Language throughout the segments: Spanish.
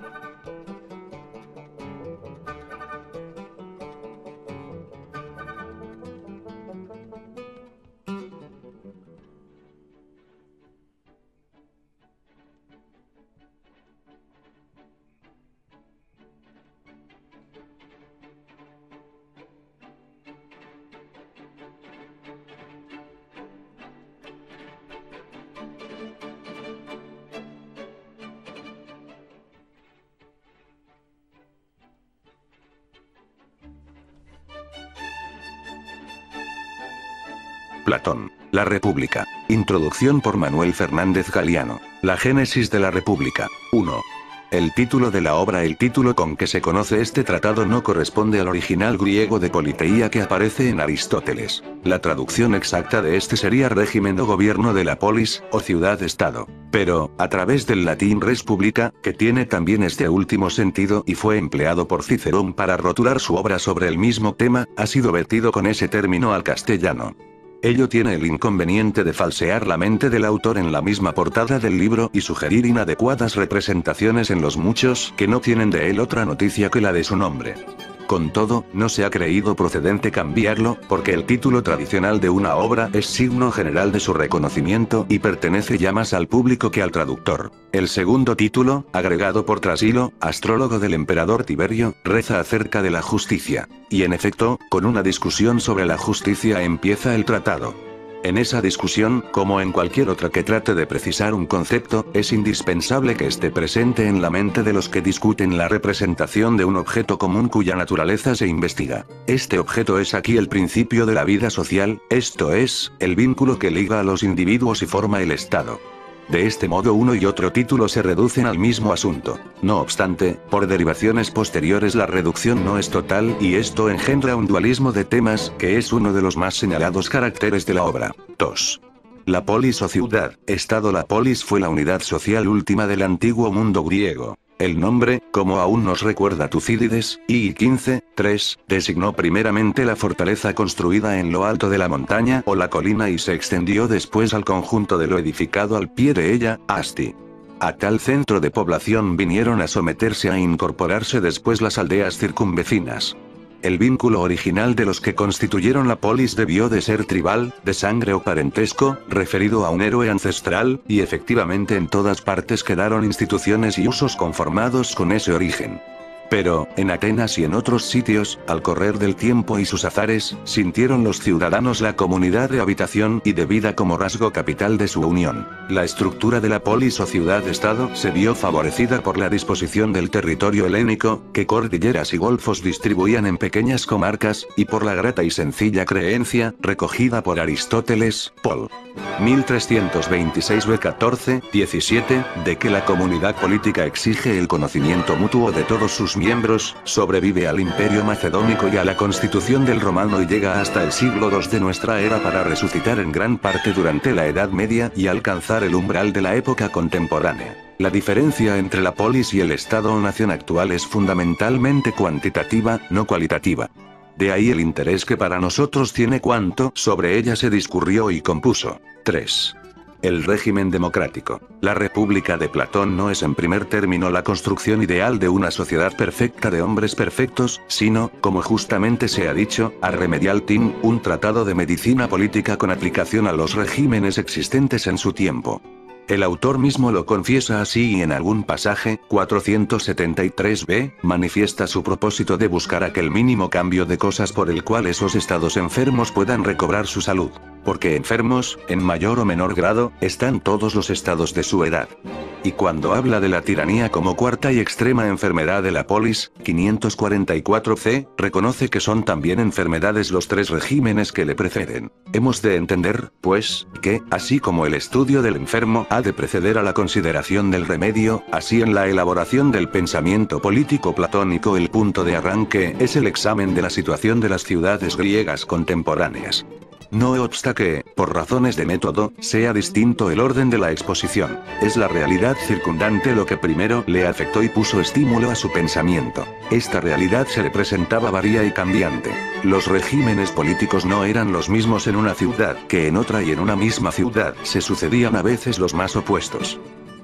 Thank you. Platón. La República. Introducción por Manuel Fernández Galiano, La Génesis de la República. 1. El título de la obra El título con que se conoce este tratado no corresponde al original griego de politeía que aparece en Aristóteles. La traducción exacta de este sería régimen o gobierno de la polis, o ciudad-estado. Pero, a través del latín res publica, que tiene también este último sentido y fue empleado por Cicerón para rotular su obra sobre el mismo tema, ha sido vertido con ese término al castellano. Ello tiene el inconveniente de falsear la mente del autor en la misma portada del libro y sugerir inadecuadas representaciones en los muchos que no tienen de él otra noticia que la de su nombre. Con todo, no se ha creído procedente cambiarlo, porque el título tradicional de una obra es signo general de su reconocimiento y pertenece ya más al público que al traductor. El segundo título, agregado por Trasilo, astrólogo del emperador Tiberio, reza acerca de la justicia. Y en efecto, con una discusión sobre la justicia empieza el tratado. En esa discusión, como en cualquier otra que trate de precisar un concepto, es indispensable que esté presente en la mente de los que discuten la representación de un objeto común cuya naturaleza se investiga. Este objeto es aquí el principio de la vida social, esto es, el vínculo que liga a los individuos y forma el Estado. De este modo uno y otro título se reducen al mismo asunto. No obstante, por derivaciones posteriores la reducción no es total y esto engendra un dualismo de temas, que es uno de los más señalados caracteres de la obra. 2. La polis o ciudad, estado La polis fue la unidad social última del antiguo mundo griego. El nombre, como aún nos recuerda Tucídides, i 15, 3, designó primeramente la fortaleza construida en lo alto de la montaña o la colina y se extendió después al conjunto de lo edificado al pie de ella, Asti. A tal centro de población vinieron a someterse a incorporarse después las aldeas circunvecinas. El vínculo original de los que constituyeron la polis debió de ser tribal, de sangre o parentesco, referido a un héroe ancestral, y efectivamente en todas partes quedaron instituciones y usos conformados con ese origen. Pero, en Atenas y en otros sitios, al correr del tiempo y sus azares, sintieron los ciudadanos la comunidad de habitación y de vida como rasgo capital de su unión. La estructura de la polis o ciudad-estado se vio favorecida por la disposición del territorio helénico, que cordilleras y golfos distribuían en pequeñas comarcas, y por la grata y sencilla creencia, recogida por Aristóteles, Paul. 1326 B14, 17, de que la comunidad política exige el conocimiento mutuo de todos sus miembros, sobrevive al imperio macedónico y a la constitución del romano y llega hasta el siglo II de nuestra era para resucitar en gran parte durante la Edad Media y alcanzar el umbral de la época contemporánea. La diferencia entre la polis y el Estado o nación actual es fundamentalmente cuantitativa, no cualitativa. De ahí el interés que para nosotros tiene cuanto sobre ella se discurrió y compuso. 3 el régimen democrático. La República de Platón no es en primer término la construcción ideal de una sociedad perfecta de hombres perfectos, sino, como justamente se ha dicho, a Remedial tim, un tratado de medicina política con aplicación a los regímenes existentes en su tiempo. El autor mismo lo confiesa así y en algún pasaje, 473b, manifiesta su propósito de buscar aquel mínimo cambio de cosas por el cual esos estados enfermos puedan recobrar su salud. Porque enfermos, en mayor o menor grado, están todos los estados de su edad. Y cuando habla de la tiranía como cuarta y extrema enfermedad de la polis, 544c, reconoce que son también enfermedades los tres regímenes que le preceden. Hemos de entender, pues, que, así como el estudio del enfermo ha de preceder a la consideración del remedio, así en la elaboración del pensamiento político platónico el punto de arranque es el examen de la situación de las ciudades griegas contemporáneas no obsta que, por razones de método, sea distinto el orden de la exposición. Es la realidad circundante lo que primero le afectó y puso estímulo a su pensamiento. Esta realidad se le presentaba varía y cambiante. Los regímenes políticos no eran los mismos en una ciudad que en otra y en una misma ciudad se sucedían a veces los más opuestos.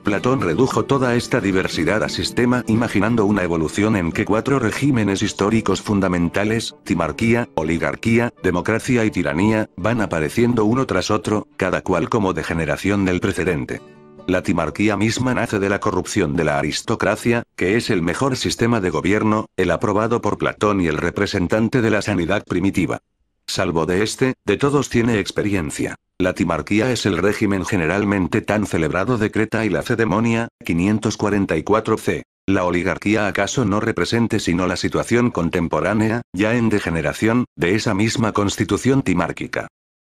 Platón redujo toda esta diversidad a sistema imaginando una evolución en que cuatro regímenes históricos fundamentales, timarquía, oligarquía, democracia y tiranía, van apareciendo uno tras otro, cada cual como degeneración del precedente. La timarquía misma nace de la corrupción de la aristocracia, que es el mejor sistema de gobierno, el aprobado por Platón y el representante de la sanidad primitiva. Salvo de este, de todos tiene experiencia. La timarquía es el régimen generalmente tan celebrado de Creta y la cedemonia, 544 c. La oligarquía acaso no represente sino la situación contemporánea, ya en degeneración, de esa misma constitución timárquica.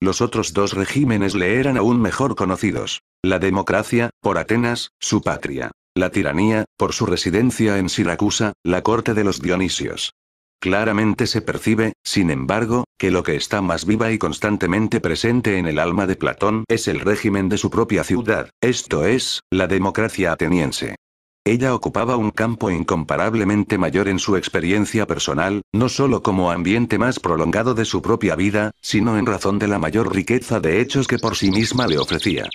Los otros dos regímenes le eran aún mejor conocidos. La democracia, por Atenas, su patria. La tiranía, por su residencia en Siracusa, la corte de los Dionisios. Claramente se percibe, sin embargo, que lo que está más viva y constantemente presente en el alma de Platón es el régimen de su propia ciudad, esto es, la democracia ateniense. Ella ocupaba un campo incomparablemente mayor en su experiencia personal, no solo como ambiente más prolongado de su propia vida, sino en razón de la mayor riqueza de hechos que por sí misma le ofrecía.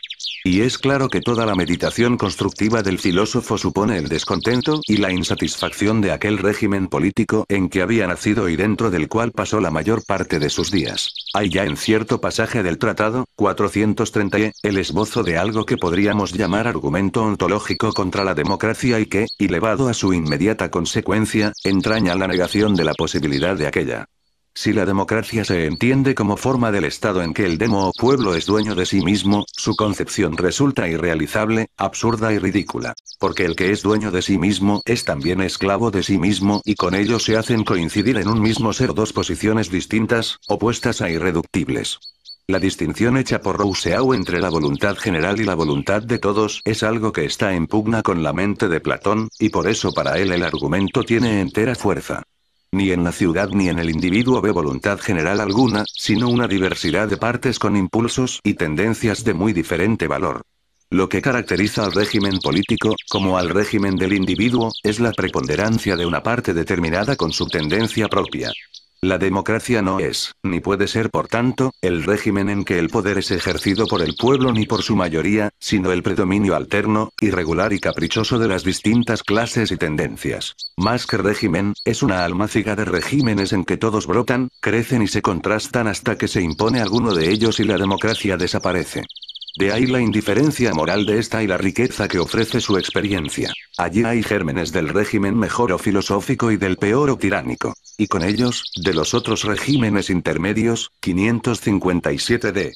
Y es claro que toda la meditación constructiva del filósofo supone el descontento y la insatisfacción de aquel régimen político en que había nacido y dentro del cual pasó la mayor parte de sus días. Hay ya en cierto pasaje del tratado, 430 el esbozo de algo que podríamos llamar argumento ontológico contra la democracia y que, elevado a su inmediata consecuencia, entraña la negación de la posibilidad de aquella. Si la democracia se entiende como forma del Estado en que el demo o pueblo es dueño de sí mismo, su concepción resulta irrealizable, absurda y ridícula. Porque el que es dueño de sí mismo es también esclavo de sí mismo y con ello se hacen coincidir en un mismo ser dos posiciones distintas, opuestas e irreductibles. La distinción hecha por Rousseau entre la voluntad general y la voluntad de todos es algo que está en pugna con la mente de Platón, y por eso para él el argumento tiene entera fuerza. Ni en la ciudad ni en el individuo ve voluntad general alguna, sino una diversidad de partes con impulsos y tendencias de muy diferente valor. Lo que caracteriza al régimen político, como al régimen del individuo, es la preponderancia de una parte determinada con su tendencia propia. La democracia no es, ni puede ser por tanto, el régimen en que el poder es ejercido por el pueblo ni por su mayoría, sino el predominio alterno, irregular y caprichoso de las distintas clases y tendencias. Más que régimen, es una almaciga de regímenes en que todos brotan, crecen y se contrastan hasta que se impone alguno de ellos y la democracia desaparece. De ahí la indiferencia moral de esta y la riqueza que ofrece su experiencia. Allí hay gérmenes del régimen mejor o filosófico y del peor o tiránico. Y con ellos, de los otros regímenes intermedios, 557 d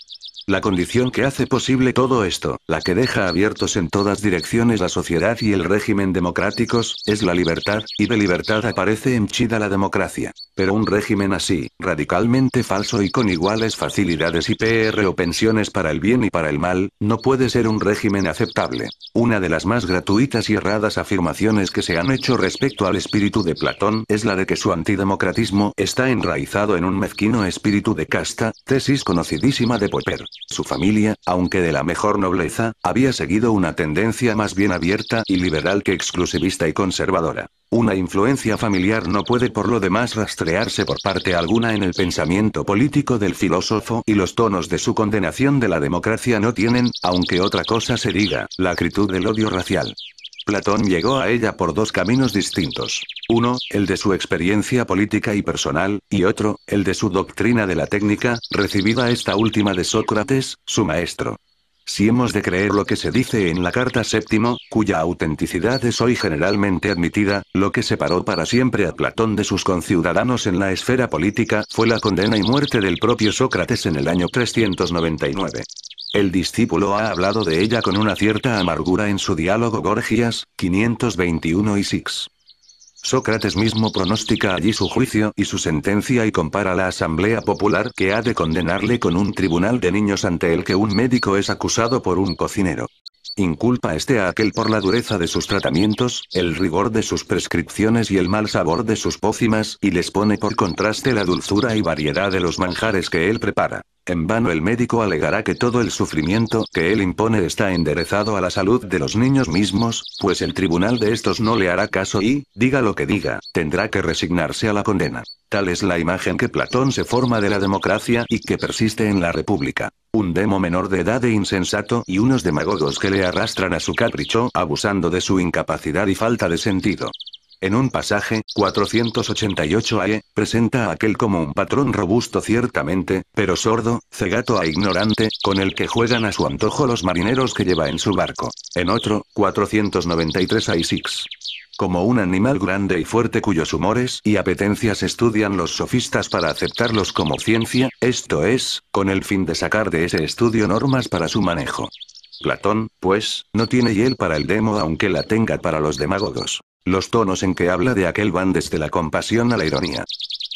la condición que hace posible todo esto, la que deja abiertos en todas direcciones la sociedad y el régimen democráticos, es la libertad, y de libertad aparece chida la democracia. Pero un régimen así, radicalmente falso y con iguales facilidades y PR o pensiones para el bien y para el mal, no puede ser un régimen aceptable. Una de las más gratuitas y erradas afirmaciones que se han hecho respecto al espíritu de Platón es la de que su antidemocratismo está enraizado en un mezquino espíritu de casta, tesis conocidísima de Popper. Su familia, aunque de la mejor nobleza, había seguido una tendencia más bien abierta y liberal que exclusivista y conservadora. Una influencia familiar no puede por lo demás rastrearse por parte alguna en el pensamiento político del filósofo y los tonos de su condenación de la democracia no tienen, aunque otra cosa se diga, la acritud del odio racial. Platón llegó a ella por dos caminos distintos. Uno, el de su experiencia política y personal, y otro, el de su doctrina de la técnica, recibida esta última de Sócrates, su maestro. Si hemos de creer lo que se dice en la carta séptimo, cuya autenticidad es hoy generalmente admitida, lo que separó para siempre a Platón de sus conciudadanos en la esfera política fue la condena y muerte del propio Sócrates en el año 399. El discípulo ha hablado de ella con una cierta amargura en su diálogo Gorgias, 521 y 6. Sócrates mismo pronostica allí su juicio y su sentencia y compara la asamblea popular que ha de condenarle con un tribunal de niños ante el que un médico es acusado por un cocinero. Inculpa este a aquel por la dureza de sus tratamientos, el rigor de sus prescripciones y el mal sabor de sus pócimas, y les pone por contraste la dulzura y variedad de los manjares que él prepara. En vano el médico alegará que todo el sufrimiento que él impone está enderezado a la salud de los niños mismos, pues el tribunal de estos no le hará caso y, diga lo que diga, tendrá que resignarse a la condena. Tal es la imagen que Platón se forma de la democracia y que persiste en la república un demo menor de edad e insensato y unos demagogos que le arrastran a su capricho, abusando de su incapacidad y falta de sentido. En un pasaje, 488 AE, presenta a aquel como un patrón robusto ciertamente, pero sordo, cegato e ignorante, con el que juegan a su antojo los marineros que lleva en su barco. En otro, 493 A6, e como un animal grande y fuerte cuyos humores y apetencias estudian los sofistas para aceptarlos como ciencia, esto es, con el fin de sacar de ese estudio normas para su manejo. Platón, pues, no tiene hiel para el demo aunque la tenga para los demagogos. Los tonos en que habla de aquel van desde la compasión a la ironía.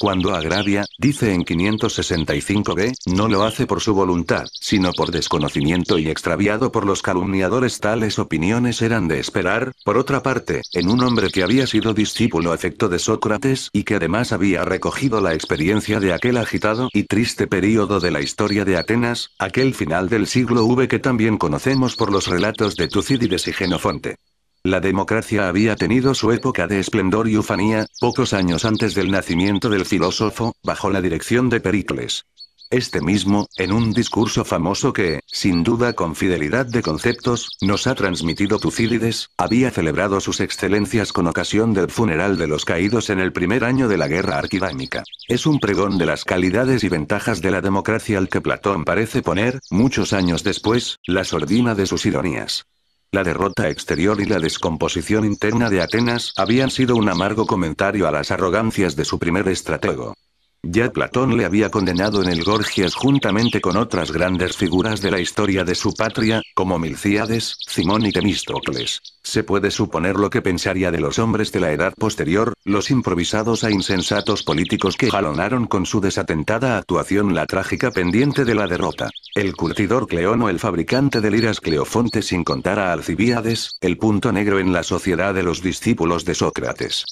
Cuando agravia, dice en 565b, no lo hace por su voluntad, sino por desconocimiento y extraviado por los calumniadores tales opiniones eran de esperar, por otra parte, en un hombre que había sido discípulo afecto de Sócrates y que además había recogido la experiencia de aquel agitado y triste período de la historia de Atenas, aquel final del siglo V que también conocemos por los relatos de Tucídides y Genofonte. La democracia había tenido su época de esplendor y ufanía, pocos años antes del nacimiento del filósofo, bajo la dirección de Pericles. Este mismo, en un discurso famoso que, sin duda con fidelidad de conceptos, nos ha transmitido Tucídides, había celebrado sus excelencias con ocasión del funeral de los caídos en el primer año de la guerra arquidámica. Es un pregón de las calidades y ventajas de la democracia al que Platón parece poner, muchos años después, la sordina de sus ironías. La derrota exterior y la descomposición interna de Atenas habían sido un amargo comentario a las arrogancias de su primer estratego. Ya Platón le había condenado en el Gorgias juntamente con otras grandes figuras de la historia de su patria, como Milcíades, Simón y Temístocles. Se puede suponer lo que pensaría de los hombres de la edad posterior, los improvisados e insensatos políticos que jalonaron con su desatentada actuación la trágica pendiente de la derrota. El curtidor Cleón o el fabricante de liras Cleofonte sin contar a Alcibiades, el punto negro en la sociedad de los discípulos de Sócrates.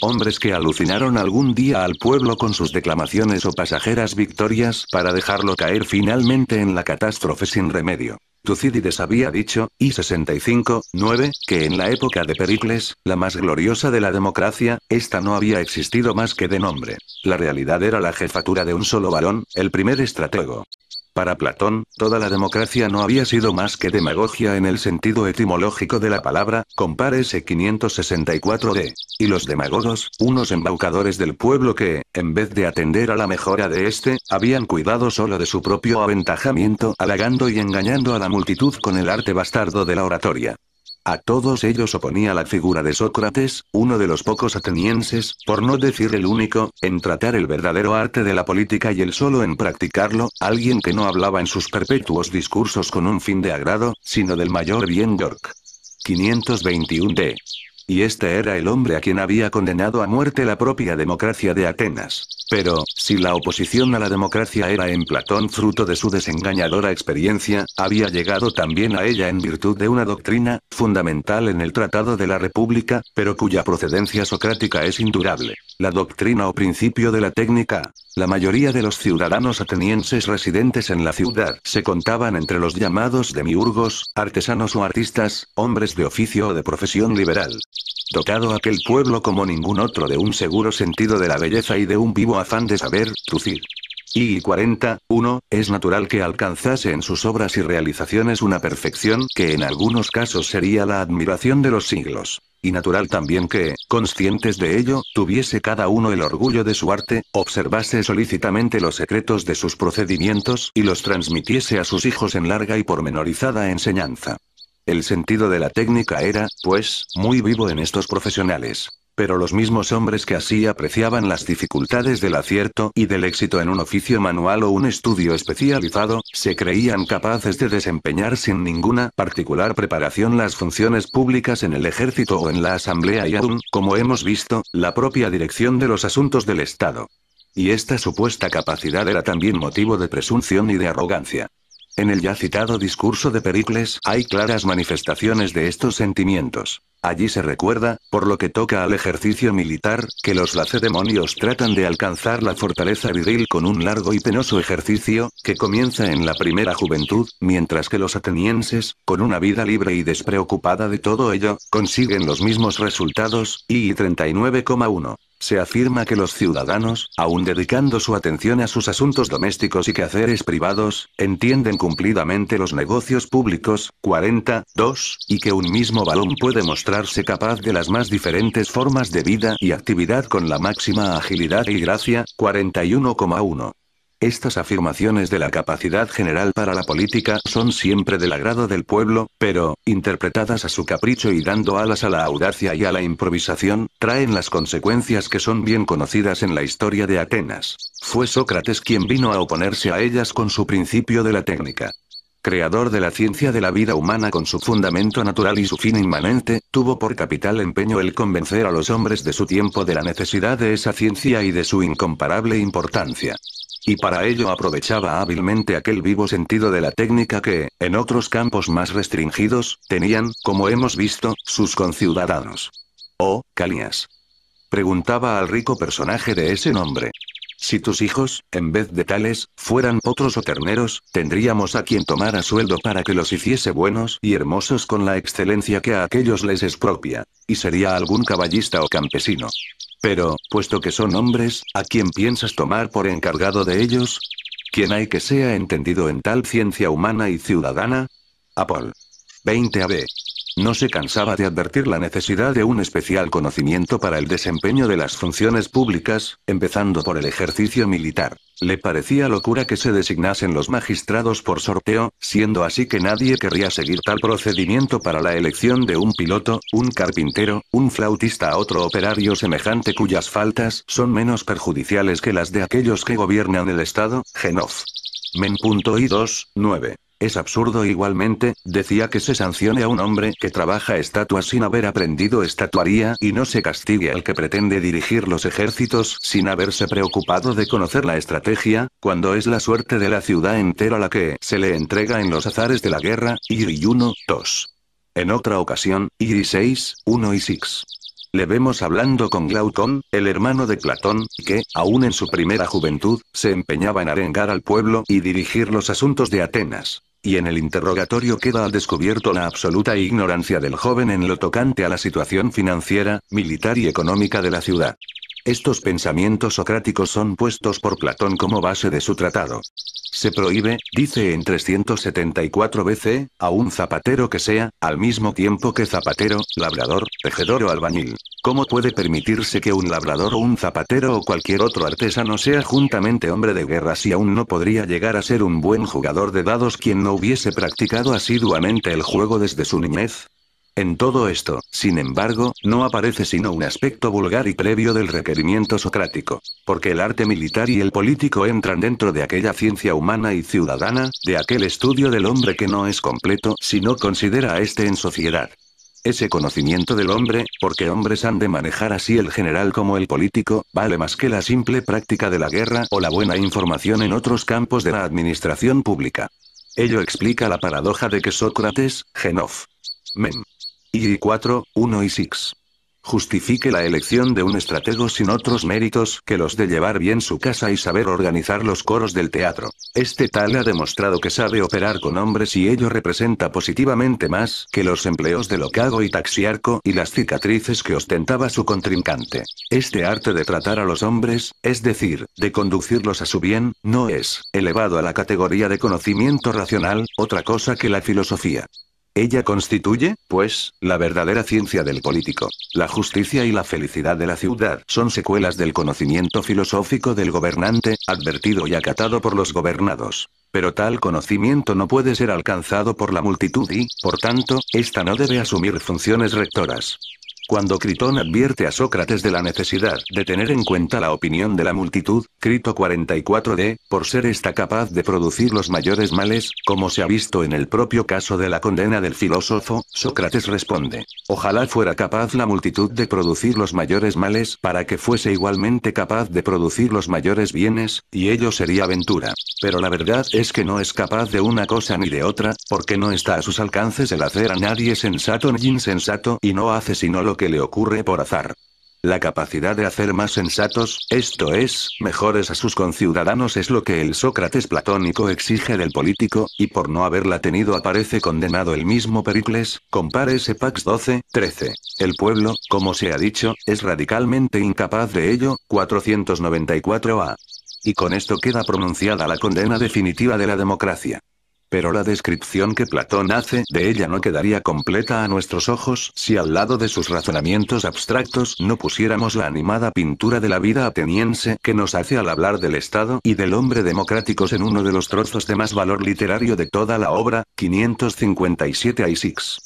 Hombres que alucinaron algún día al pueblo con sus declamaciones o pasajeras victorias para dejarlo caer finalmente en la catástrofe sin remedio. Tucídides había dicho, y 65, 9, que en la época de Pericles, la más gloriosa de la democracia, esta no había existido más que de nombre. La realidad era la jefatura de un solo varón, el primer estratego. Para Platón, toda la democracia no había sido más que demagogia en el sentido etimológico de la palabra, compárese 564d. Y los demagogos, unos embaucadores del pueblo que, en vez de atender a la mejora de este, habían cuidado solo de su propio aventajamiento, halagando y engañando a la multitud con el arte bastardo de la oratoria. A todos ellos oponía la figura de Sócrates, uno de los pocos atenienses, por no decir el único, en tratar el verdadero arte de la política y el solo en practicarlo, alguien que no hablaba en sus perpetuos discursos con un fin de agrado, sino del mayor bien York. 521 d y este era el hombre a quien había condenado a muerte la propia democracia de Atenas. Pero, si la oposición a la democracia era en Platón fruto de su desengañadora experiencia, había llegado también a ella en virtud de una doctrina, fundamental en el Tratado de la República, pero cuya procedencia socrática es indudable la doctrina o principio de la técnica. La mayoría de los ciudadanos atenienses residentes en la ciudad se contaban entre los llamados demiurgos, artesanos o artistas, hombres de oficio o de profesión liberal. Dotado aquel pueblo como ningún otro de un seguro sentido de la belleza y de un vivo afán de saber, lucir. Y 40, 1, es natural que alcanzase en sus obras y realizaciones una perfección que en algunos casos sería la admiración de los siglos. Y natural también que, conscientes de ello, tuviese cada uno el orgullo de su arte, observase solícitamente los secretos de sus procedimientos y los transmitiese a sus hijos en larga y pormenorizada enseñanza. El sentido de la técnica era, pues, muy vivo en estos profesionales pero los mismos hombres que así apreciaban las dificultades del acierto y del éxito en un oficio manual o un estudio especializado, se creían capaces de desempeñar sin ninguna particular preparación las funciones públicas en el ejército o en la asamblea y aún, como hemos visto, la propia dirección de los asuntos del Estado. Y esta supuesta capacidad era también motivo de presunción y de arrogancia. En el ya citado discurso de Pericles hay claras manifestaciones de estos sentimientos. Allí se recuerda, por lo que toca al ejercicio militar, que los lacedemonios tratan de alcanzar la fortaleza viril con un largo y penoso ejercicio, que comienza en la primera juventud, mientras que los atenienses, con una vida libre y despreocupada de todo ello, consiguen los mismos resultados, y 39,1. Se afirma que los ciudadanos, aun dedicando su atención a sus asuntos domésticos y quehaceres privados, entienden cumplidamente los negocios públicos, 42, y que un mismo balón puede mostrarse capaz de las más diferentes formas de vida y actividad con la máxima agilidad y gracia, 41,1. Estas afirmaciones de la capacidad general para la política son siempre del agrado del pueblo, pero, interpretadas a su capricho y dando alas a la audacia y a la improvisación, traen las consecuencias que son bien conocidas en la historia de Atenas. Fue Sócrates quien vino a oponerse a ellas con su principio de la técnica creador de la ciencia de la vida humana con su fundamento natural y su fin inmanente, tuvo por capital empeño el convencer a los hombres de su tiempo de la necesidad de esa ciencia y de su incomparable importancia. Y para ello aprovechaba hábilmente aquel vivo sentido de la técnica que, en otros campos más restringidos, tenían, como hemos visto, sus conciudadanos. Oh, Calias. Preguntaba al rico personaje de ese nombre. Si tus hijos, en vez de tales, fueran otros o terneros, tendríamos a quien tomar sueldo para que los hiciese buenos y hermosos con la excelencia que a aquellos les es propia. Y sería algún caballista o campesino. Pero, puesto que son hombres, ¿a quién piensas tomar por encargado de ellos? ¿Quién hay que sea entendido en tal ciencia humana y ciudadana? Apol. 20 AB. No se cansaba de advertir la necesidad de un especial conocimiento para el desempeño de las funciones públicas, empezando por el ejercicio militar. Le parecía locura que se designasen los magistrados por sorteo, siendo así que nadie querría seguir tal procedimiento para la elección de un piloto, un carpintero, un flautista a otro operario semejante cuyas faltas son menos perjudiciales que las de aquellos que gobiernan el Estado, Genov. Men.i2, 9. Es absurdo igualmente, decía que se sancione a un hombre que trabaja estatuas sin haber aprendido estatuaría y no se castigue al que pretende dirigir los ejércitos sin haberse preocupado de conocer la estrategia, cuando es la suerte de la ciudad entera la que se le entrega en los azares de la guerra, 1, 2. En otra ocasión, Iri 6, 1 y 6. Le vemos hablando con Glaucón, el hermano de Platón, que, aún en su primera juventud, se empeñaba en arengar al pueblo y dirigir los asuntos de Atenas y en el interrogatorio queda al descubierto la absoluta ignorancia del joven en lo tocante a la situación financiera, militar y económica de la ciudad. Estos pensamientos socráticos son puestos por Platón como base de su tratado. Se prohíbe, dice en 374 BC, a un zapatero que sea, al mismo tiempo que zapatero, labrador, tejedor o albañil. ¿Cómo puede permitirse que un labrador o un zapatero o cualquier otro artesano sea juntamente hombre de guerra si aún no podría llegar a ser un buen jugador de dados quien no hubiese practicado asiduamente el juego desde su niñez? En todo esto, sin embargo, no aparece sino un aspecto vulgar y previo del requerimiento socrático, porque el arte militar y el político entran dentro de aquella ciencia humana y ciudadana, de aquel estudio del hombre que no es completo si no considera a este en sociedad. Ese conocimiento del hombre, porque hombres han de manejar así el general como el político, vale más que la simple práctica de la guerra o la buena información en otros campos de la administración pública. Ello explica la paradoja de que Sócrates, Genov, Mem. Y 4, 1 y 6. Justifique la elección de un estratego sin otros méritos que los de llevar bien su casa y saber organizar los coros del teatro. Este tal ha demostrado que sabe operar con hombres y ello representa positivamente más que los empleos de locago y taxiarco y las cicatrices que ostentaba su contrincante. Este arte de tratar a los hombres, es decir, de conducirlos a su bien, no es, elevado a la categoría de conocimiento racional, otra cosa que la filosofía. Ella constituye, pues, la verdadera ciencia del político. La justicia y la felicidad de la ciudad son secuelas del conocimiento filosófico del gobernante, advertido y acatado por los gobernados. Pero tal conocimiento no puede ser alcanzado por la multitud y, por tanto, ésta no debe asumir funciones rectoras. Cuando Critón advierte a Sócrates de la necesidad de tener en cuenta la opinión de la multitud, Crito 44d, por ser esta capaz de producir los mayores males, como se ha visto en el propio caso de la condena del filósofo, Sócrates responde, ojalá fuera capaz la multitud de producir los mayores males para que fuese igualmente capaz de producir los mayores bienes, y ello sería ventura. Pero la verdad es que no es capaz de una cosa ni de otra, porque no está a sus alcances el hacer a nadie sensato ni insensato y no hace sino lo que le ocurre por azar. La capacidad de hacer más sensatos, esto es, mejores a sus conciudadanos es lo que el Sócrates platónico exige del político, y por no haberla tenido aparece condenado el mismo Pericles, compárese Pax 12, 13. El pueblo, como se ha dicho, es radicalmente incapaz de ello, 494a. Y con esto queda pronunciada la condena definitiva de la democracia. Pero la descripción que Platón hace de ella no quedaría completa a nuestros ojos si al lado de sus razonamientos abstractos no pusiéramos la animada pintura de la vida ateniense que nos hace al hablar del Estado y del hombre democráticos en uno de los trozos de más valor literario de toda la obra, 557 a 6.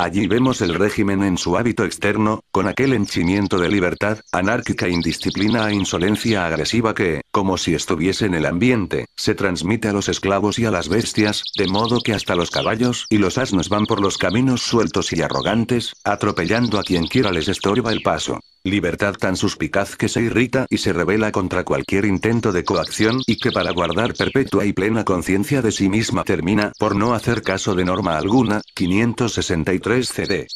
Allí vemos el régimen en su hábito externo, con aquel henchimiento de libertad, anárquica e indisciplina e insolencia agresiva que, como si estuviese en el ambiente, se transmite a los esclavos y a las bestias, de modo que hasta los caballos y los asnos van por los caminos sueltos y arrogantes, atropellando a quien quiera les estorba el paso. Libertad tan suspicaz que se irrita y se revela contra cualquier intento de coacción y que para guardar perpetua y plena conciencia de sí misma termina por no hacer caso de norma alguna, 563 CD.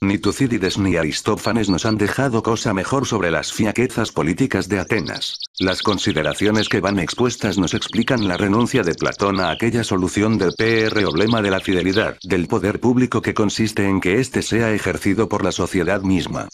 Ni Tucídides ni Aristófanes nos han dejado cosa mejor sobre las fiaquezas políticas de Atenas. Las consideraciones que van expuestas nos explican la renuncia de Platón a aquella solución del PR problema de la fidelidad del poder público que consiste en que éste sea ejercido por la sociedad misma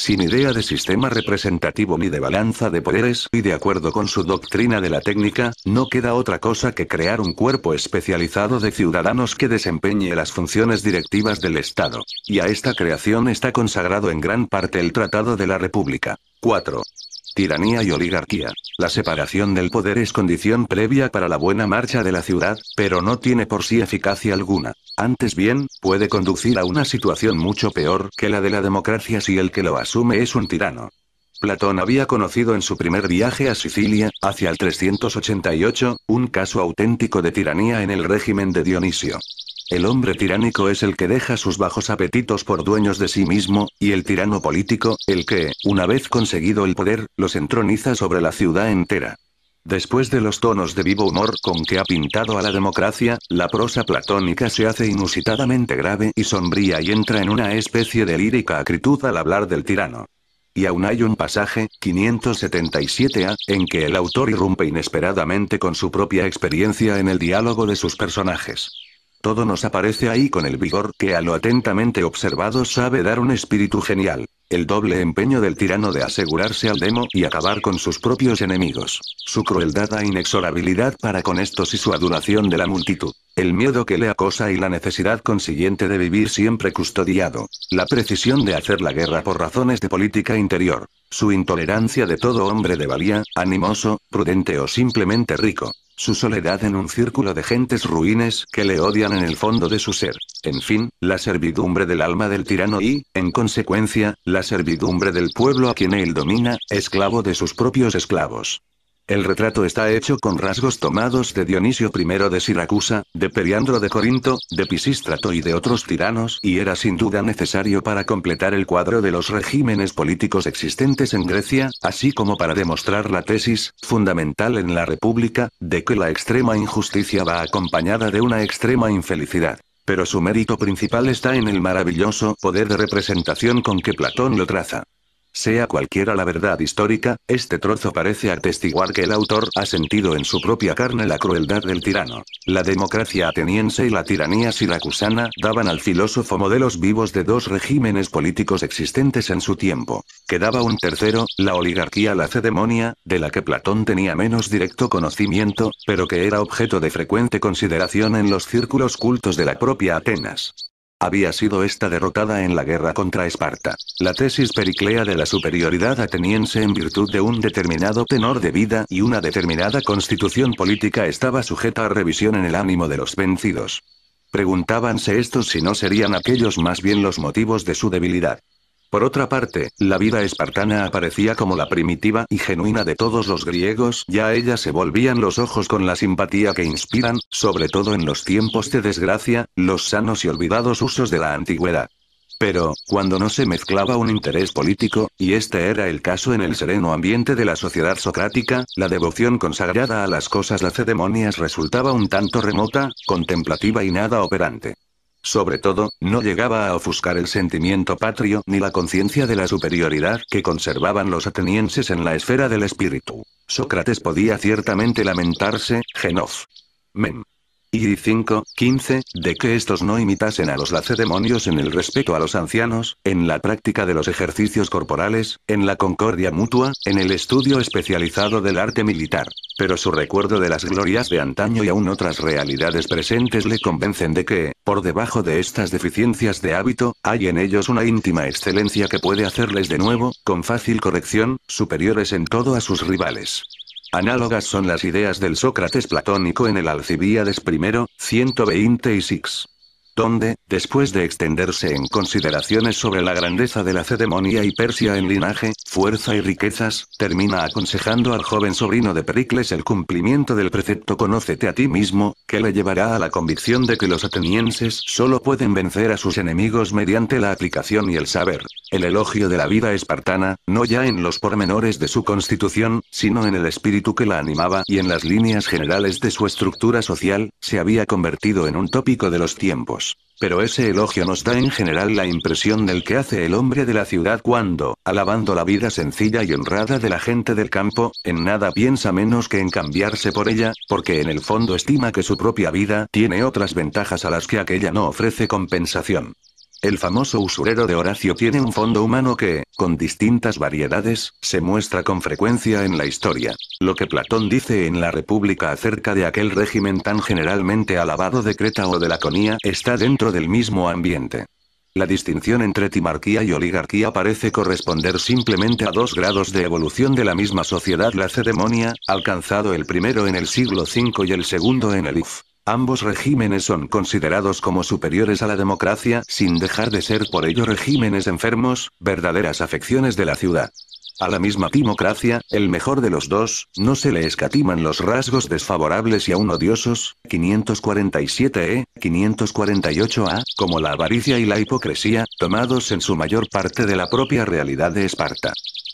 sin idea de sistema representativo ni de balanza de poderes y de acuerdo con su doctrina de la técnica, no queda otra cosa que crear un cuerpo especializado de ciudadanos que desempeñe las funciones directivas del Estado. Y a esta creación está consagrado en gran parte el Tratado de la República. 4. Tiranía y oligarquía. La separación del poder es condición previa para la buena marcha de la ciudad, pero no tiene por sí eficacia alguna. Antes bien, puede conducir a una situación mucho peor que la de la democracia si el que lo asume es un tirano. Platón había conocido en su primer viaje a Sicilia, hacia el 388, un caso auténtico de tiranía en el régimen de Dionisio. El hombre tiránico es el que deja sus bajos apetitos por dueños de sí mismo, y el tirano político, el que, una vez conseguido el poder, los entroniza sobre la ciudad entera. Después de los tonos de vivo humor con que ha pintado a la democracia, la prosa platónica se hace inusitadamente grave y sombría y entra en una especie de lírica acritud al hablar del tirano. Y aún hay un pasaje, 577a, en que el autor irrumpe inesperadamente con su propia experiencia en el diálogo de sus personajes. Todo nos aparece ahí con el vigor que a lo atentamente observado sabe dar un espíritu genial. El doble empeño del tirano de asegurarse al demo y acabar con sus propios enemigos. Su crueldad a e inexorabilidad para con estos y su adulación de la multitud. El miedo que le acosa y la necesidad consiguiente de vivir siempre custodiado. La precisión de hacer la guerra por razones de política interior. Su intolerancia de todo hombre de valía, animoso, prudente o simplemente rico su soledad en un círculo de gentes ruines que le odian en el fondo de su ser. En fin, la servidumbre del alma del tirano y, en consecuencia, la servidumbre del pueblo a quien él domina, esclavo de sus propios esclavos. El retrato está hecho con rasgos tomados de Dionisio I de Siracusa, de Periandro de Corinto, de Pisístrato y de otros tiranos, y era sin duda necesario para completar el cuadro de los regímenes políticos existentes en Grecia, así como para demostrar la tesis, fundamental en la República, de que la extrema injusticia va acompañada de una extrema infelicidad pero su mérito principal está en el maravilloso poder de representación con que Platón lo traza. Sea cualquiera la verdad histórica, este trozo parece atestiguar que el autor ha sentido en su propia carne la crueldad del tirano. La democracia ateniense y la tiranía siracusana daban al filósofo modelos vivos de dos regímenes políticos existentes en su tiempo. Quedaba un tercero, la oligarquía lacedemonia, de la que Platón tenía menos directo conocimiento, pero que era objeto de frecuente consideración en los círculos cultos de la propia Atenas había sido esta derrotada en la guerra contra Esparta. La tesis periclea de la superioridad ateniense en virtud de un determinado tenor de vida y una determinada constitución política estaba sujeta a revisión en el ánimo de los vencidos. Preguntábanse estos si no serían aquellos más bien los motivos de su debilidad. Por otra parte, la vida espartana aparecía como la primitiva y genuina de todos los griegos, ya a ella se volvían los ojos con la simpatía que inspiran, sobre todo en los tiempos de desgracia, los sanos y olvidados usos de la antigüedad. Pero, cuando no se mezclaba un interés político, y este era el caso en el sereno ambiente de la sociedad socrática, la devoción consagrada a las cosas lacedemonias resultaba un tanto remota, contemplativa y nada operante. Sobre todo, no llegaba a ofuscar el sentimiento patrio ni la conciencia de la superioridad que conservaban los atenienses en la esfera del espíritu. Sócrates podía ciertamente lamentarse, Genov. Mem. Y 5, 15, de que estos no imitasen a los lacedemonios en el respeto a los ancianos, en la práctica de los ejercicios corporales, en la concordia mutua, en el estudio especializado del arte militar. Pero su recuerdo de las glorias de antaño y aún otras realidades presentes le convencen de que, por debajo de estas deficiencias de hábito, hay en ellos una íntima excelencia que puede hacerles de nuevo, con fácil corrección, superiores en todo a sus rivales. Análogas son las ideas del Sócrates platónico en el Alcibíades I, 126 donde, después de extenderse en consideraciones sobre la grandeza de la Cedemonia y Persia en linaje, fuerza y riquezas, termina aconsejando al joven sobrino de Pericles el cumplimiento del precepto Conócete a ti mismo, que le llevará a la convicción de que los atenienses solo pueden vencer a sus enemigos mediante la aplicación y el saber. El elogio de la vida espartana, no ya en los pormenores de su constitución, sino en el espíritu que la animaba y en las líneas generales de su estructura social, se había convertido en un tópico de los tiempos. Pero ese elogio nos da en general la impresión del que hace el hombre de la ciudad cuando, alabando la vida sencilla y honrada de la gente del campo, en nada piensa menos que en cambiarse por ella, porque en el fondo estima que su propia vida tiene otras ventajas a las que aquella no ofrece compensación. El famoso usurero de Horacio tiene un fondo humano que, con distintas variedades, se muestra con frecuencia en la historia. Lo que Platón dice en la República acerca de aquel régimen tan generalmente alabado de Creta o de Laconia está dentro del mismo ambiente. La distinción entre timarquía y oligarquía parece corresponder simplemente a dos grados de evolución de la misma sociedad. La ceremonia, alcanzado el primero en el siglo V y el segundo en el UF. Ambos regímenes son considerados como superiores a la democracia sin dejar de ser por ello regímenes enfermos, verdaderas afecciones de la ciudad. A la misma timocracia, el mejor de los dos, no se le escatiman los rasgos desfavorables y aún odiosos, 547e, 548a, e, como la avaricia y la hipocresía, tomados en su mayor parte de la propia realidad de Esparta.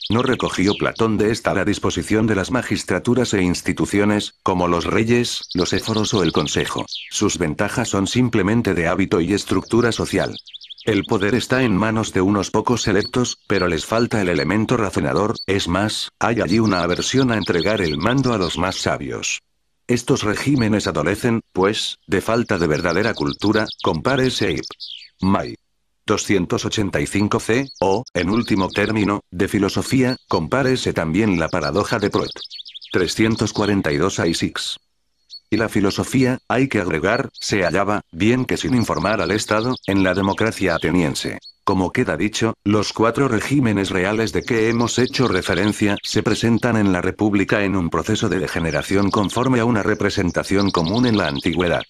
No recogió Platón de esta a disposición de las magistraturas e instituciones, como los reyes, los éforos o el consejo. Sus ventajas son simplemente de hábito y estructura social. El poder está en manos de unos pocos electos, pero les falta el elemento razonador, es más, hay allí una aversión a entregar el mando a los más sabios. Estos regímenes adolecen, pues, de falta de verdadera cultura, compare May. 285c, o, en último término, de filosofía, compárese también la paradoja de Proet. 342 a 6 y la filosofía, hay que agregar, se hallaba, bien que sin informar al Estado, en la democracia ateniense. Como queda dicho, los cuatro regímenes reales de que hemos hecho referencia se presentan en la República en un proceso de degeneración conforme a una representación común en la antigüedad.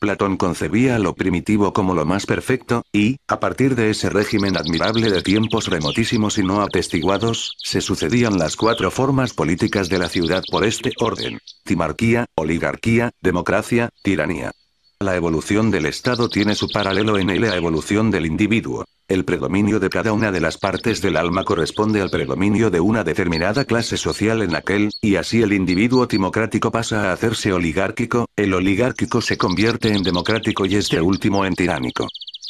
Platón concebía lo primitivo como lo más perfecto, y, a partir de ese régimen admirable de tiempos remotísimos y no atestiguados, se sucedían las cuatro formas políticas de la ciudad por este orden. Timarquía, oligarquía, democracia, tiranía. La evolución del Estado tiene su paralelo en la evolución del individuo. El predominio de cada una de las partes del alma corresponde al predominio de una determinada clase social en aquel, y así el individuo timocrático pasa a hacerse oligárquico, el oligárquico se convierte en democrático y este último en tiránico.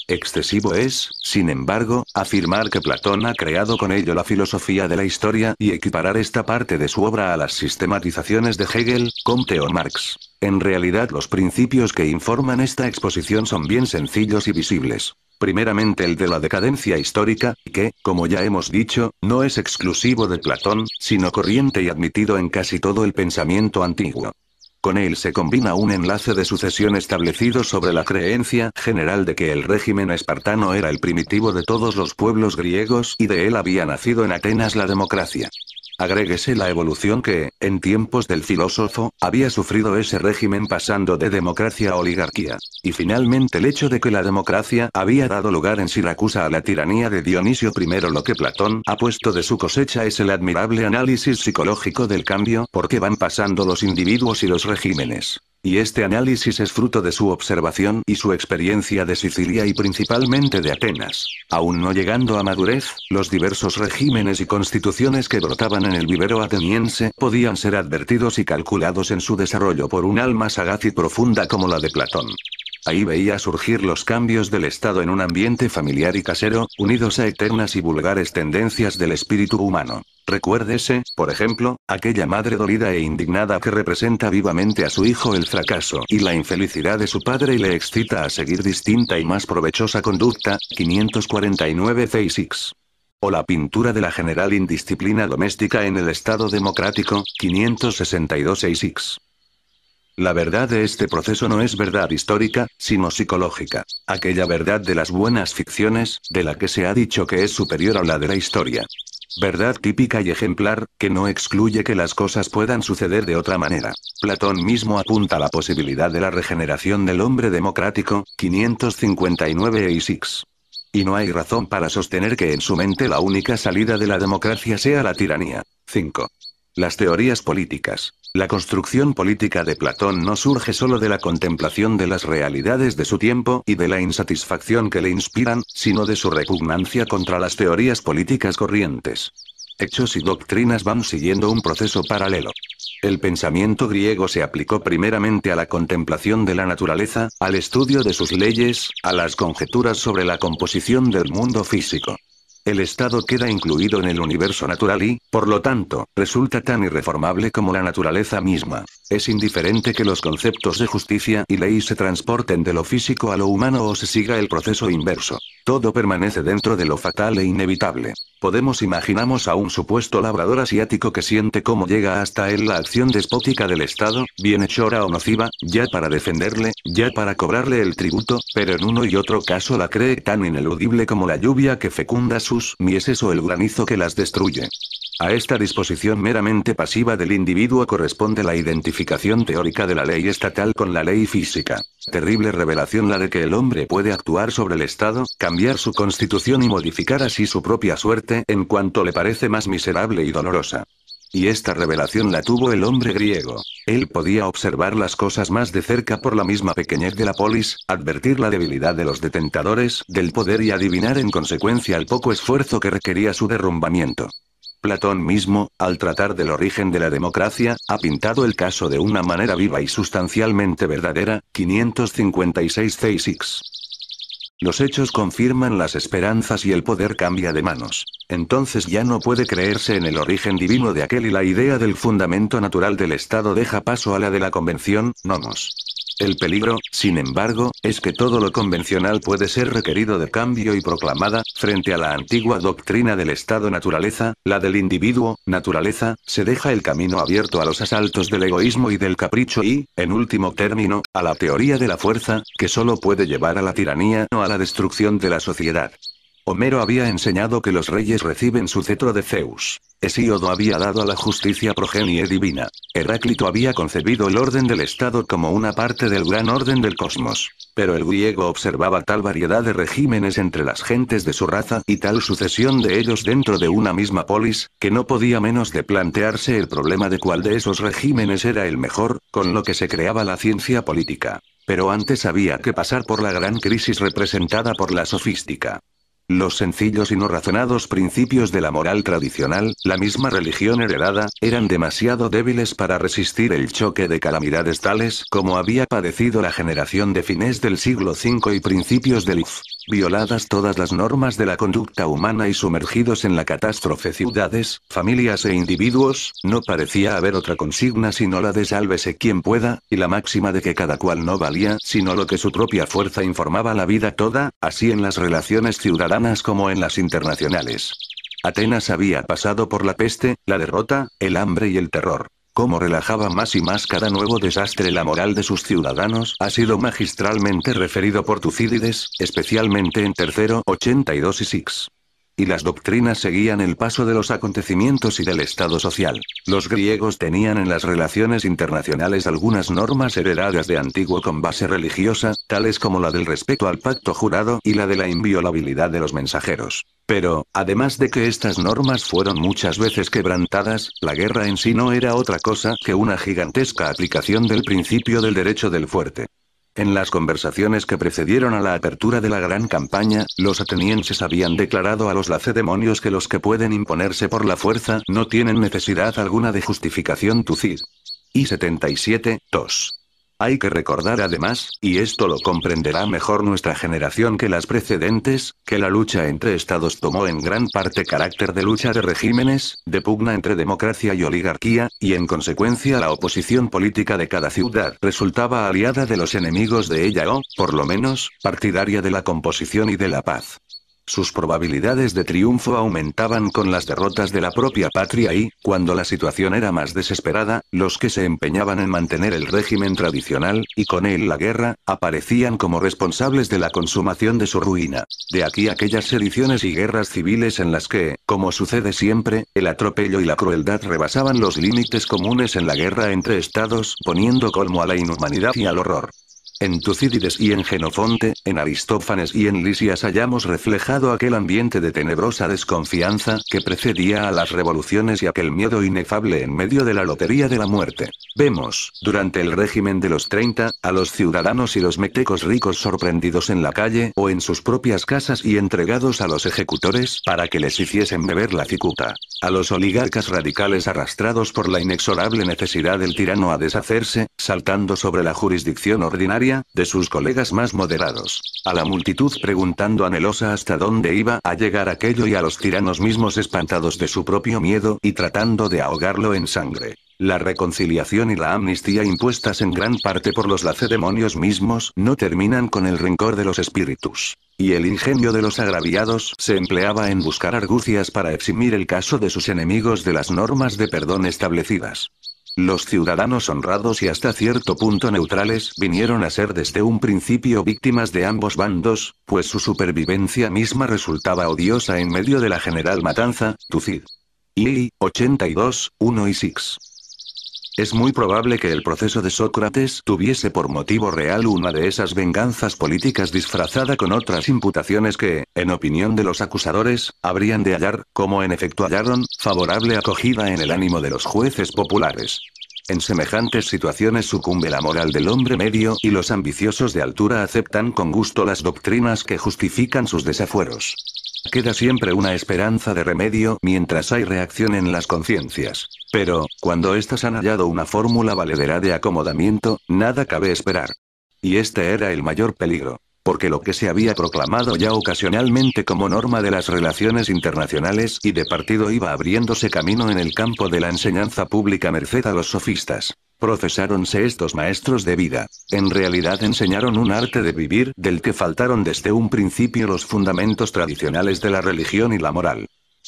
Excesivo es, sin embargo, afirmar que Platón ha creado con ello la filosofía de la historia y equiparar esta parte de su obra a las sistematizaciones de Hegel, Comte o Marx. En realidad los principios que informan esta exposición son bien sencillos y visibles primeramente el de la decadencia histórica, que, como ya hemos dicho, no es exclusivo de Platón, sino corriente y admitido en casi todo el pensamiento antiguo. Con él se combina un enlace de sucesión establecido sobre la creencia general de que el régimen espartano era el primitivo de todos los pueblos griegos y de él había nacido en Atenas la democracia. Agréguese la evolución que, en tiempos del filósofo, había sufrido ese régimen pasando de democracia a oligarquía. Y finalmente el hecho de que la democracia había dado lugar en Siracusa a la tiranía de Dionisio I. Lo que Platón ha puesto de su cosecha es el admirable análisis psicológico del cambio porque van pasando los individuos y los regímenes. Y este análisis es fruto de su observación y su experiencia de Sicilia y principalmente de Atenas. Aún no llegando a madurez, los diversos regímenes y constituciones que brotaban en el vivero ateniense podían ser advertidos y calculados en su desarrollo por un alma sagaz y profunda como la de Platón. Ahí veía surgir los cambios del Estado en un ambiente familiar y casero, unidos a eternas y vulgares tendencias del espíritu humano. Recuérdese, por ejemplo, aquella madre dolida e indignada que representa vivamente a su hijo el fracaso y la infelicidad de su padre y le excita a seguir distinta y más provechosa conducta, 549 6 o la pintura de la general indisciplina doméstica en el Estado democrático, 562 6 la verdad de este proceso no es verdad histórica, sino psicológica. Aquella verdad de las buenas ficciones, de la que se ha dicho que es superior a la de la historia verdad típica y ejemplar, que no excluye que las cosas puedan suceder de otra manera. Platón mismo apunta la posibilidad de la regeneración del hombre democrático, 559 e 6. Y no hay razón para sostener que en su mente la única salida de la democracia sea la tiranía. 5. Las teorías políticas. La construcción política de Platón no surge solo de la contemplación de las realidades de su tiempo y de la insatisfacción que le inspiran, sino de su repugnancia contra las teorías políticas corrientes. Hechos y doctrinas van siguiendo un proceso paralelo. El pensamiento griego se aplicó primeramente a la contemplación de la naturaleza, al estudio de sus leyes, a las conjeturas sobre la composición del mundo físico el estado queda incluido en el universo natural y, por lo tanto, resulta tan irreformable como la naturaleza misma. Es indiferente que los conceptos de justicia y ley se transporten de lo físico a lo humano o se siga el proceso inverso. Todo permanece dentro de lo fatal e inevitable. Podemos imaginamos a un supuesto labrador asiático que siente cómo llega hasta él la acción despótica del Estado, bienhechora o nociva, ya para defenderle, ya para cobrarle el tributo, pero en uno y otro caso la cree tan ineludible como la lluvia que fecunda sus mieses o el granizo que las destruye. A esta disposición meramente pasiva del individuo corresponde la identificación teórica de la ley estatal con la ley física. Terrible revelación la de que el hombre puede actuar sobre el Estado, cambiar su constitución y modificar así su propia suerte en cuanto le parece más miserable y dolorosa. Y esta revelación la tuvo el hombre griego. Él podía observar las cosas más de cerca por la misma pequeñez de la polis, advertir la debilidad de los detentadores del poder y adivinar en consecuencia el poco esfuerzo que requería su derrumbamiento. Platón mismo, al tratar del origen de la democracia, ha pintado el caso de una manera viva y sustancialmente verdadera, 556 c Los hechos confirman las esperanzas y el poder cambia de manos. Entonces ya no puede creerse en el origen divino de aquel y la idea del fundamento natural del Estado deja paso a la de la convención, nomos. El peligro, sin embargo, es que todo lo convencional puede ser requerido de cambio y proclamada, frente a la antigua doctrina del Estado-naturaleza, la del individuo-naturaleza, se deja el camino abierto a los asaltos del egoísmo y del capricho y, en último término, a la teoría de la fuerza, que solo puede llevar a la tiranía o a la destrucción de la sociedad. Homero había enseñado que los reyes reciben su cetro de Zeus. Hesíodo había dado a la justicia progenie divina. Heráclito había concebido el orden del Estado como una parte del gran orden del cosmos. Pero el griego observaba tal variedad de regímenes entre las gentes de su raza y tal sucesión de ellos dentro de una misma polis, que no podía menos de plantearse el problema de cuál de esos regímenes era el mejor, con lo que se creaba la ciencia política. Pero antes había que pasar por la gran crisis representada por la sofística. Los sencillos y no razonados principios de la moral tradicional, la misma religión heredada, eran demasiado débiles para resistir el choque de calamidades tales como había padecido la generación de fines del siglo V y principios del UF violadas todas las normas de la conducta humana y sumergidos en la catástrofe ciudades, familias e individuos, no parecía haber otra consigna sino la de sálvese quien pueda, y la máxima de que cada cual no valía sino lo que su propia fuerza informaba la vida toda, así en las relaciones ciudadanas como en las internacionales. Atenas había pasado por la peste, la derrota, el hambre y el terror cómo relajaba más y más cada nuevo desastre la moral de sus ciudadanos, ha sido magistralmente referido por Tucídides, especialmente en tercero 82 y 6 y las doctrinas seguían el paso de los acontecimientos y del estado social. Los griegos tenían en las relaciones internacionales algunas normas heredadas de antiguo con base religiosa, tales como la del respeto al pacto jurado y la de la inviolabilidad de los mensajeros. Pero, además de que estas normas fueron muchas veces quebrantadas, la guerra en sí no era otra cosa que una gigantesca aplicación del principio del derecho del fuerte. En las conversaciones que precedieron a la apertura de la gran campaña, los atenienses habían declarado a los lacedemonios que los que pueden imponerse por la fuerza no tienen necesidad alguna de justificación tucid. Y 77, 2. Hay que recordar además, y esto lo comprenderá mejor nuestra generación que las precedentes, que la lucha entre estados tomó en gran parte carácter de lucha de regímenes, de pugna entre democracia y oligarquía, y en consecuencia la oposición política de cada ciudad resultaba aliada de los enemigos de ella o, por lo menos, partidaria de la composición y de la paz sus probabilidades de triunfo aumentaban con las derrotas de la propia patria y, cuando la situación era más desesperada, los que se empeñaban en mantener el régimen tradicional, y con él la guerra, aparecían como responsables de la consumación de su ruina. De aquí aquellas sediciones y guerras civiles en las que, como sucede siempre, el atropello y la crueldad rebasaban los límites comunes en la guerra entre estados, poniendo colmo a la inhumanidad y al horror. En Tucídides y en Genofonte, en Aristófanes y en Lisias hayamos reflejado aquel ambiente de tenebrosa desconfianza que precedía a las revoluciones y aquel miedo inefable en medio de la lotería de la muerte. Vemos, durante el régimen de los 30, a los ciudadanos y los metecos ricos sorprendidos en la calle o en sus propias casas y entregados a los ejecutores para que les hiciesen beber la cicuta. A los oligarcas radicales arrastrados por la inexorable necesidad del tirano a deshacerse, saltando sobre la jurisdicción ordinaria de sus colegas más moderados. A la multitud preguntando anhelosa hasta dónde iba a llegar aquello y a los tiranos mismos espantados de su propio miedo y tratando de ahogarlo en sangre. La reconciliación y la amnistía impuestas en gran parte por los lacedemonios mismos no terminan con el rencor de los espíritus. Y el ingenio de los agraviados se empleaba en buscar argucias para eximir el caso de sus enemigos de las normas de perdón establecidas. Los ciudadanos honrados y hasta cierto punto neutrales vinieron a ser desde un principio víctimas de ambos bandos, pues su supervivencia misma resultaba odiosa en medio de la general matanza, Tucid. Ley 82, 1 y 6. Es muy probable que el proceso de Sócrates tuviese por motivo real una de esas venganzas políticas disfrazada con otras imputaciones que, en opinión de los acusadores, habrían de hallar, como en efecto hallaron, favorable acogida en el ánimo de los jueces populares. En semejantes situaciones sucumbe la moral del hombre medio y los ambiciosos de altura aceptan con gusto las doctrinas que justifican sus desafueros. Queda siempre una esperanza de remedio mientras hay reacción en las conciencias. Pero, cuando éstas han hallado una fórmula valedera de acomodamiento, nada cabe esperar. Y este era el mayor peligro. Porque lo que se había proclamado ya ocasionalmente como norma de las relaciones internacionales y de partido iba abriéndose camino en el campo de la enseñanza pública merced a los sofistas. Procesáronse estos maestros de vida. En realidad enseñaron un arte de vivir, del que faltaron desde un principio los fundamentos tradicionales de la religión y la moral.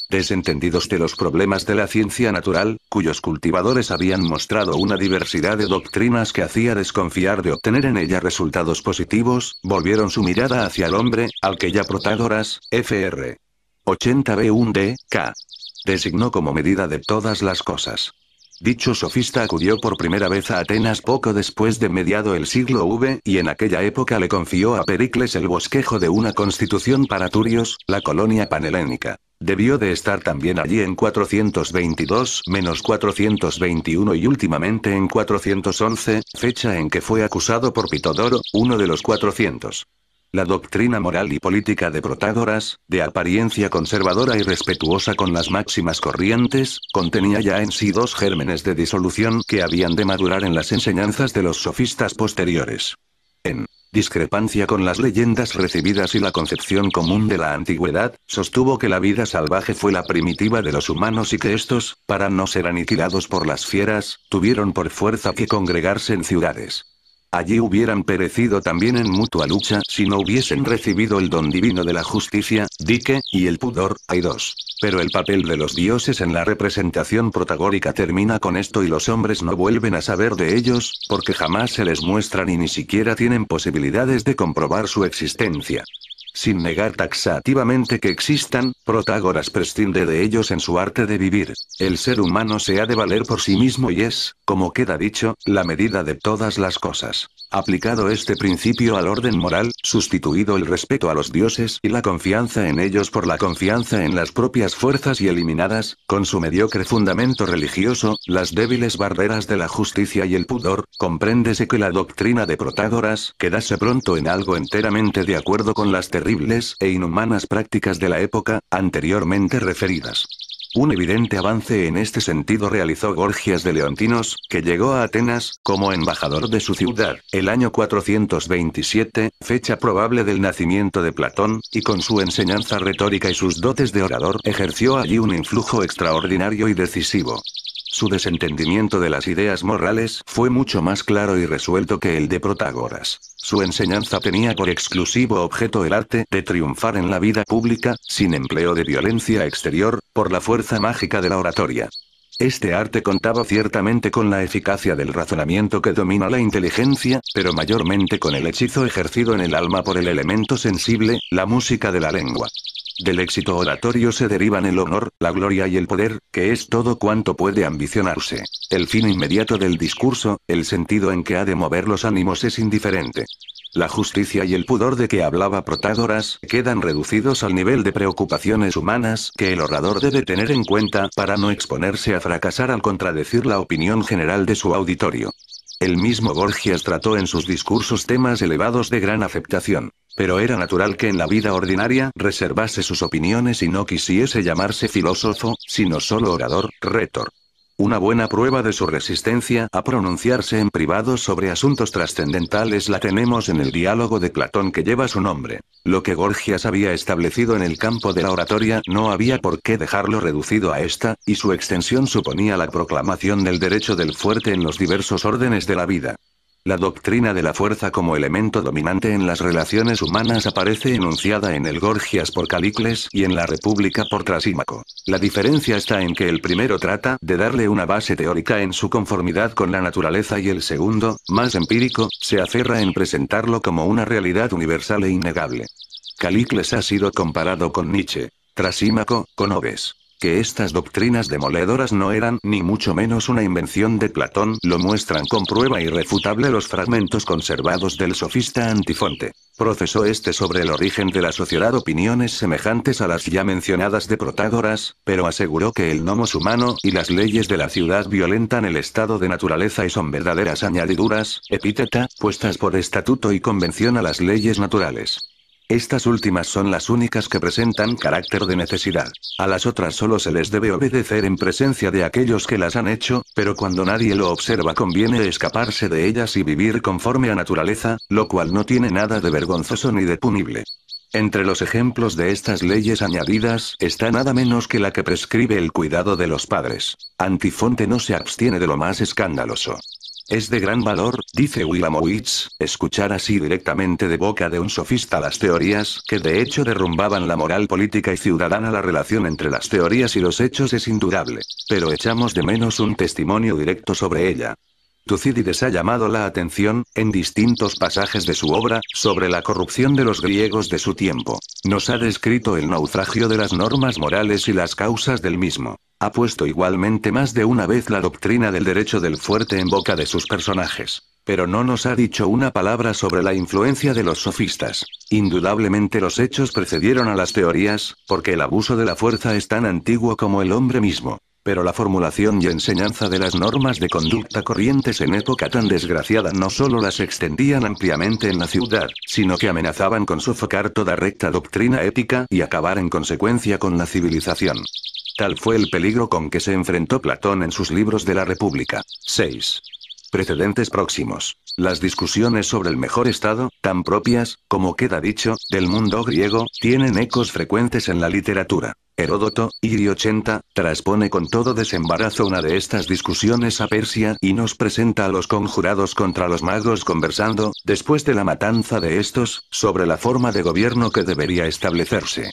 Desentendidos de los problemas de la ciencia natural, cuyos cultivadores habían mostrado una diversidad de doctrinas que hacía desconfiar de obtener en ella resultados positivos, volvieron su mirada hacia el hombre, al que ya Protágoras, Fr. 80b1d, K. designó como medida de todas las cosas. Dicho sofista acudió por primera vez a Atenas poco después de mediado el siglo V, y en aquella época le confió a Pericles el bosquejo de una constitución para Turios, la colonia panhelénica. Debió de estar también allí en 422-421 y últimamente en 411, fecha en que fue acusado por Pitodoro, uno de los 400. La doctrina moral y política de Protágoras, de apariencia conservadora y respetuosa con las máximas corrientes, contenía ya en sí dos gérmenes de disolución que habían de madurar en las enseñanzas de los sofistas posteriores. En discrepancia con las leyendas recibidas y la concepción común de la antigüedad, sostuvo que la vida salvaje fue la primitiva de los humanos y que estos, para no ser aniquilados por las fieras, tuvieron por fuerza que congregarse en ciudades. Allí hubieran perecido también en mutua lucha si no hubiesen recibido el don divino de la justicia, dique, y el pudor, hay dos. Pero el papel de los dioses en la representación protagórica termina con esto y los hombres no vuelven a saber de ellos, porque jamás se les muestran y ni siquiera tienen posibilidades de comprobar su existencia. Sin negar taxativamente que existan, Protágoras prescinde de ellos en su arte de vivir. El ser humano se ha de valer por sí mismo y es, como queda dicho, la medida de todas las cosas. Aplicado este principio al orden moral, sustituido el respeto a los dioses y la confianza en ellos por la confianza en las propias fuerzas y eliminadas, con su mediocre fundamento religioso, las débiles barreras de la justicia y el pudor, compréndese que la doctrina de Protágoras quedase pronto en algo enteramente de acuerdo con las terribles e inhumanas prácticas de la época, anteriormente referidas. Un evidente avance en este sentido realizó Gorgias de Leontinos, que llegó a Atenas, como embajador de su ciudad, el año 427, fecha probable del nacimiento de Platón, y con su enseñanza retórica y sus dotes de orador ejerció allí un influjo extraordinario y decisivo. Su desentendimiento de las ideas morales fue mucho más claro y resuelto que el de Protágoras. Su enseñanza tenía por exclusivo objeto el arte de triunfar en la vida pública, sin empleo de violencia exterior, por la fuerza mágica de la oratoria. Este arte contaba ciertamente con la eficacia del razonamiento que domina la inteligencia, pero mayormente con el hechizo ejercido en el alma por el elemento sensible, la música de la lengua. Del éxito oratorio se derivan el honor, la gloria y el poder, que es todo cuanto puede ambicionarse. El fin inmediato del discurso, el sentido en que ha de mover los ánimos es indiferente. La justicia y el pudor de que hablaba Protágoras quedan reducidos al nivel de preocupaciones humanas que el orador debe tener en cuenta para no exponerse a fracasar al contradecir la opinión general de su auditorio. El mismo Gorgias trató en sus discursos temas elevados de gran aceptación. Pero era natural que en la vida ordinaria reservase sus opiniones y no quisiese llamarse filósofo, sino solo orador, retor. Una buena prueba de su resistencia a pronunciarse en privado sobre asuntos trascendentales la tenemos en el diálogo de Platón que lleva su nombre. Lo que Gorgias había establecido en el campo de la oratoria no había por qué dejarlo reducido a esta, y su extensión suponía la proclamación del derecho del fuerte en los diversos órdenes de la vida. La doctrina de la fuerza como elemento dominante en las relaciones humanas aparece enunciada en el Gorgias por Calicles y en la República por Trasímaco. La diferencia está en que el primero trata de darle una base teórica en su conformidad con la naturaleza y el segundo, más empírico, se aferra en presentarlo como una realidad universal e innegable. Calicles ha sido comparado con Nietzsche. Trasímaco, con Oves. Que estas doctrinas demoledoras no eran ni mucho menos una invención de Platón lo muestran con prueba irrefutable los fragmentos conservados del sofista Antifonte. Procesó este sobre el origen de la sociedad opiniones semejantes a las ya mencionadas de Protágoras, pero aseguró que el nomos humano y las leyes de la ciudad violentan el estado de naturaleza y son verdaderas añadiduras, epíteta, puestas por estatuto y convención a las leyes naturales. Estas últimas son las únicas que presentan carácter de necesidad. A las otras solo se les debe obedecer en presencia de aquellos que las han hecho, pero cuando nadie lo observa conviene escaparse de ellas y vivir conforme a naturaleza, lo cual no tiene nada de vergonzoso ni de punible. Entre los ejemplos de estas leyes añadidas está nada menos que la que prescribe el cuidado de los padres. Antifonte no se abstiene de lo más escandaloso. Es de gran valor, dice Willamowitz, escuchar así directamente de boca de un sofista las teorías, que de hecho derrumbaban la moral política y ciudadana. La relación entre las teorías y los hechos es indudable, pero echamos de menos un testimonio directo sobre ella. Tucídides ha llamado la atención, en distintos pasajes de su obra, sobre la corrupción de los griegos de su tiempo. Nos ha descrito el naufragio de las normas morales y las causas del mismo. Ha puesto igualmente más de una vez la doctrina del derecho del fuerte en boca de sus personajes. Pero no nos ha dicho una palabra sobre la influencia de los sofistas. Indudablemente los hechos precedieron a las teorías, porque el abuso de la fuerza es tan antiguo como el hombre mismo. Pero la formulación y enseñanza de las normas de conducta corrientes en época tan desgraciada no solo las extendían ampliamente en la ciudad, sino que amenazaban con sofocar toda recta doctrina ética y acabar en consecuencia con la civilización. Tal fue el peligro con que se enfrentó Platón en sus libros de la República. 6. Precedentes próximos. Las discusiones sobre el mejor estado, tan propias, como queda dicho, del mundo griego, tienen ecos frecuentes en la literatura. Heródoto, y 80, traspone con todo desembarazo una de estas discusiones a Persia y nos presenta a los conjurados contra los magos conversando, después de la matanza de estos, sobre la forma de gobierno que debería establecerse.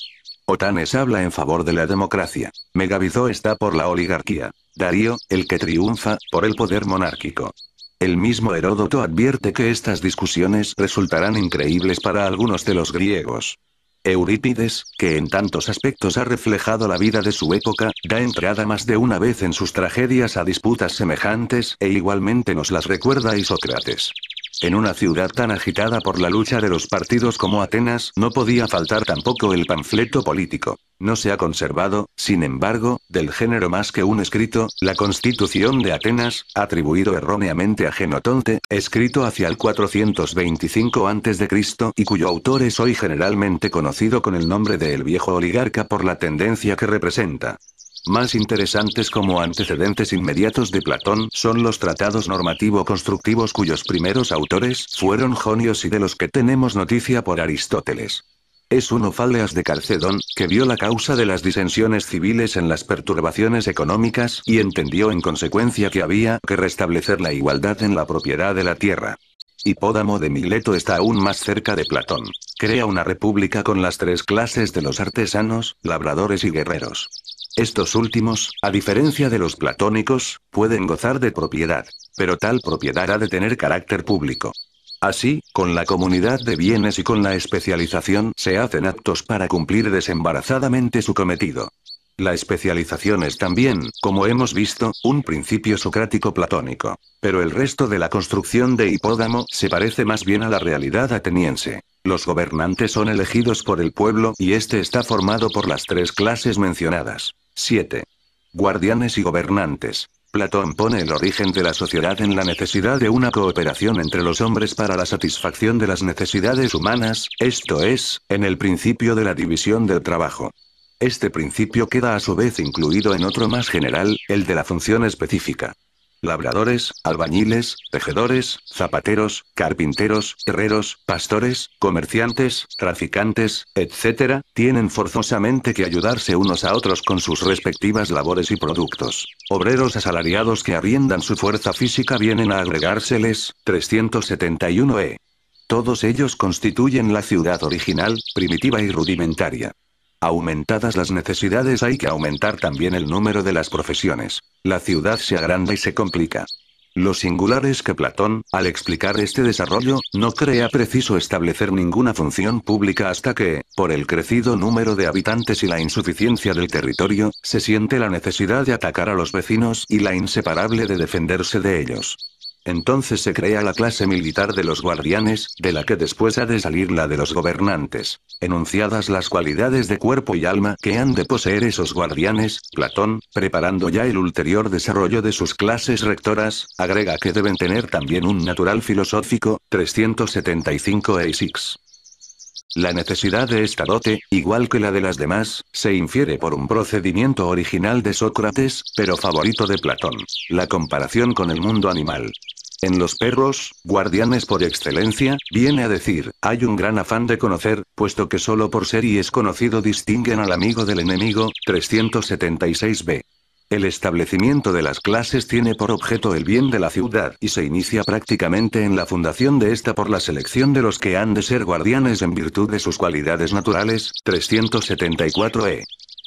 Otanes habla en favor de la democracia. Megabizo está por la oligarquía. Darío, el que triunfa, por el poder monárquico. El mismo Heródoto advierte que estas discusiones resultarán increíbles para algunos de los griegos. Eurípides, que en tantos aspectos ha reflejado la vida de su época, da entrada más de una vez en sus tragedias a disputas semejantes e igualmente nos las recuerda Isócrates. En una ciudad tan agitada por la lucha de los partidos como Atenas, no podía faltar tampoco el panfleto político. No se ha conservado, sin embargo, del género más que un escrito, la Constitución de Atenas, atribuido erróneamente a Genotonte, escrito hacia el 425 a.C. y cuyo autor es hoy generalmente conocido con el nombre de el viejo oligarca por la tendencia que representa. Más interesantes como antecedentes inmediatos de Platón son los tratados normativo-constructivos cuyos primeros autores fueron Jonios y de los que tenemos noticia por Aristóteles. Es uno Faleas de Calcedón, que vio la causa de las disensiones civiles en las perturbaciones económicas y entendió en consecuencia que había que restablecer la igualdad en la propiedad de la tierra. Hipódamo de Mileto está aún más cerca de Platón. Crea una república con las tres clases de los artesanos, labradores y guerreros. Estos últimos, a diferencia de los platónicos, pueden gozar de propiedad. Pero tal propiedad ha de tener carácter público. Así, con la comunidad de bienes y con la especialización se hacen aptos para cumplir desembarazadamente su cometido. La especialización es también, como hemos visto, un principio socrático platónico. Pero el resto de la construcción de hipódamo se parece más bien a la realidad ateniense. Los gobernantes son elegidos por el pueblo y este está formado por las tres clases mencionadas. 7. Guardianes y gobernantes. Platón pone el origen de la sociedad en la necesidad de una cooperación entre los hombres para la satisfacción de las necesidades humanas, esto es, en el principio de la división del trabajo. Este principio queda a su vez incluido en otro más general, el de la función específica. Labradores, albañiles, tejedores, zapateros, carpinteros, herreros, pastores, comerciantes, traficantes, etc., tienen forzosamente que ayudarse unos a otros con sus respectivas labores y productos. Obreros asalariados que arriendan su fuerza física vienen a agregárseles, 371e. Todos ellos constituyen la ciudad original, primitiva y rudimentaria. Aumentadas las necesidades hay que aumentar también el número de las profesiones. La ciudad se agranda y se complica. Lo singular es que Platón, al explicar este desarrollo, no crea preciso establecer ninguna función pública hasta que, por el crecido número de habitantes y la insuficiencia del territorio, se siente la necesidad de atacar a los vecinos y la inseparable de defenderse de ellos. Entonces se crea la clase militar de los guardianes, de la que después ha de salir la de los gobernantes. Enunciadas las cualidades de cuerpo y alma que han de poseer esos guardianes, Platón, preparando ya el ulterior desarrollo de sus clases rectoras, agrega que deben tener también un natural filosófico, 375 e 6. La necesidad de esta dote, igual que la de las demás, se infiere por un procedimiento original de Sócrates, pero favorito de Platón, la comparación con el mundo animal. En los perros, guardianes por excelencia, viene a decir, hay un gran afán de conocer, puesto que solo por ser y es conocido distinguen al amigo del enemigo, 376b. El establecimiento de las clases tiene por objeto el bien de la ciudad y se inicia prácticamente en la fundación de esta por la selección de los que han de ser guardianes en virtud de sus cualidades naturales, 374e.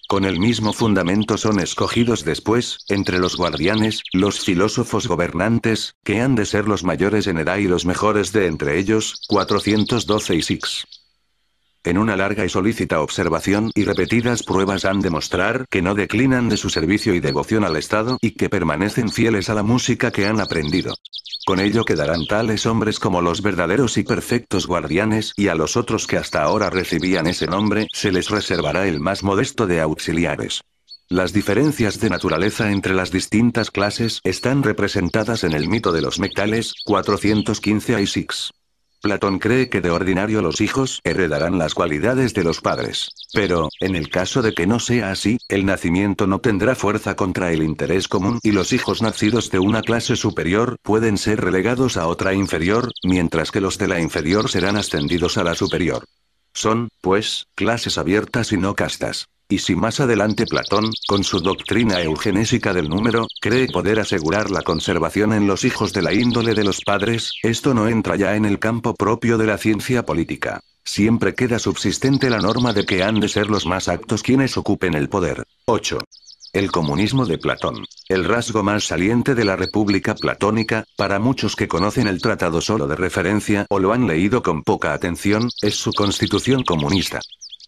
Con el mismo fundamento son escogidos después, entre los guardianes, los filósofos gobernantes, que han de ser los mayores en edad y los mejores de entre ellos, 412 y 6. En una larga y solícita observación y repetidas pruebas han de mostrar que no declinan de su servicio y devoción al Estado y que permanecen fieles a la música que han aprendido. Con ello quedarán tales hombres como los verdaderos y perfectos guardianes y a los otros que hasta ahora recibían ese nombre se les reservará el más modesto de auxiliares. Las diferencias de naturaleza entre las distintas clases están representadas en el mito de los Mectales, 415 y 6. Platón cree que de ordinario los hijos heredarán las cualidades de los padres. Pero, en el caso de que no sea así, el nacimiento no tendrá fuerza contra el interés común y los hijos nacidos de una clase superior pueden ser relegados a otra inferior, mientras que los de la inferior serán ascendidos a la superior. Son, pues, clases abiertas y no castas y si más adelante Platón, con su doctrina eugenésica del número, cree poder asegurar la conservación en los hijos de la índole de los padres, esto no entra ya en el campo propio de la ciencia política. Siempre queda subsistente la norma de que han de ser los más actos quienes ocupen el poder. 8. El comunismo de Platón. El rasgo más saliente de la República Platónica, para muchos que conocen el tratado solo de referencia o lo han leído con poca atención, es su constitución comunista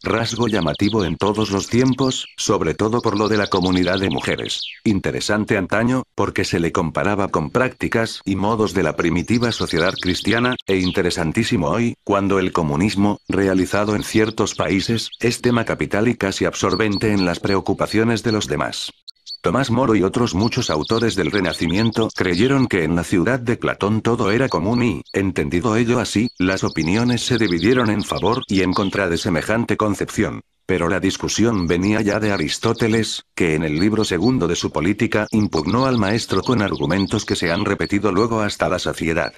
rasgo llamativo en todos los tiempos, sobre todo por lo de la comunidad de mujeres. Interesante antaño, porque se le comparaba con prácticas y modos de la primitiva sociedad cristiana, e interesantísimo hoy, cuando el comunismo, realizado en ciertos países, es tema capital y casi absorbente en las preocupaciones de los demás. Tomás Moro y otros muchos autores del Renacimiento creyeron que en la ciudad de Platón todo era común y, entendido ello así, las opiniones se dividieron en favor y en contra de semejante concepción. Pero la discusión venía ya de Aristóteles, que en el libro segundo de su política impugnó al maestro con argumentos que se han repetido luego hasta la saciedad.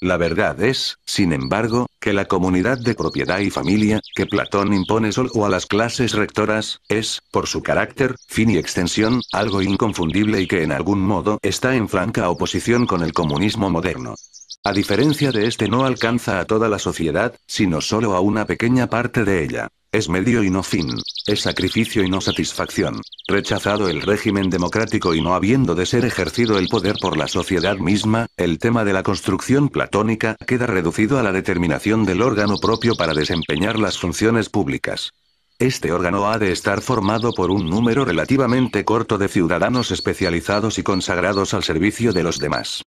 La verdad es, sin embargo, que la comunidad de propiedad y familia, que Platón impone solo a las clases rectoras, es, por su carácter, fin y extensión, algo inconfundible y que en algún modo está en franca oposición con el comunismo moderno. A diferencia de este no alcanza a toda la sociedad, sino solo a una pequeña parte de ella. Es medio y no fin. Es sacrificio y no satisfacción. Rechazado el régimen democrático y no habiendo de ser ejercido el poder por la sociedad misma, el tema de la construcción platónica queda reducido a la determinación del órgano propio para desempeñar las funciones públicas. Este órgano ha de estar formado por un número relativamente corto de ciudadanos especializados y consagrados al servicio de los demás.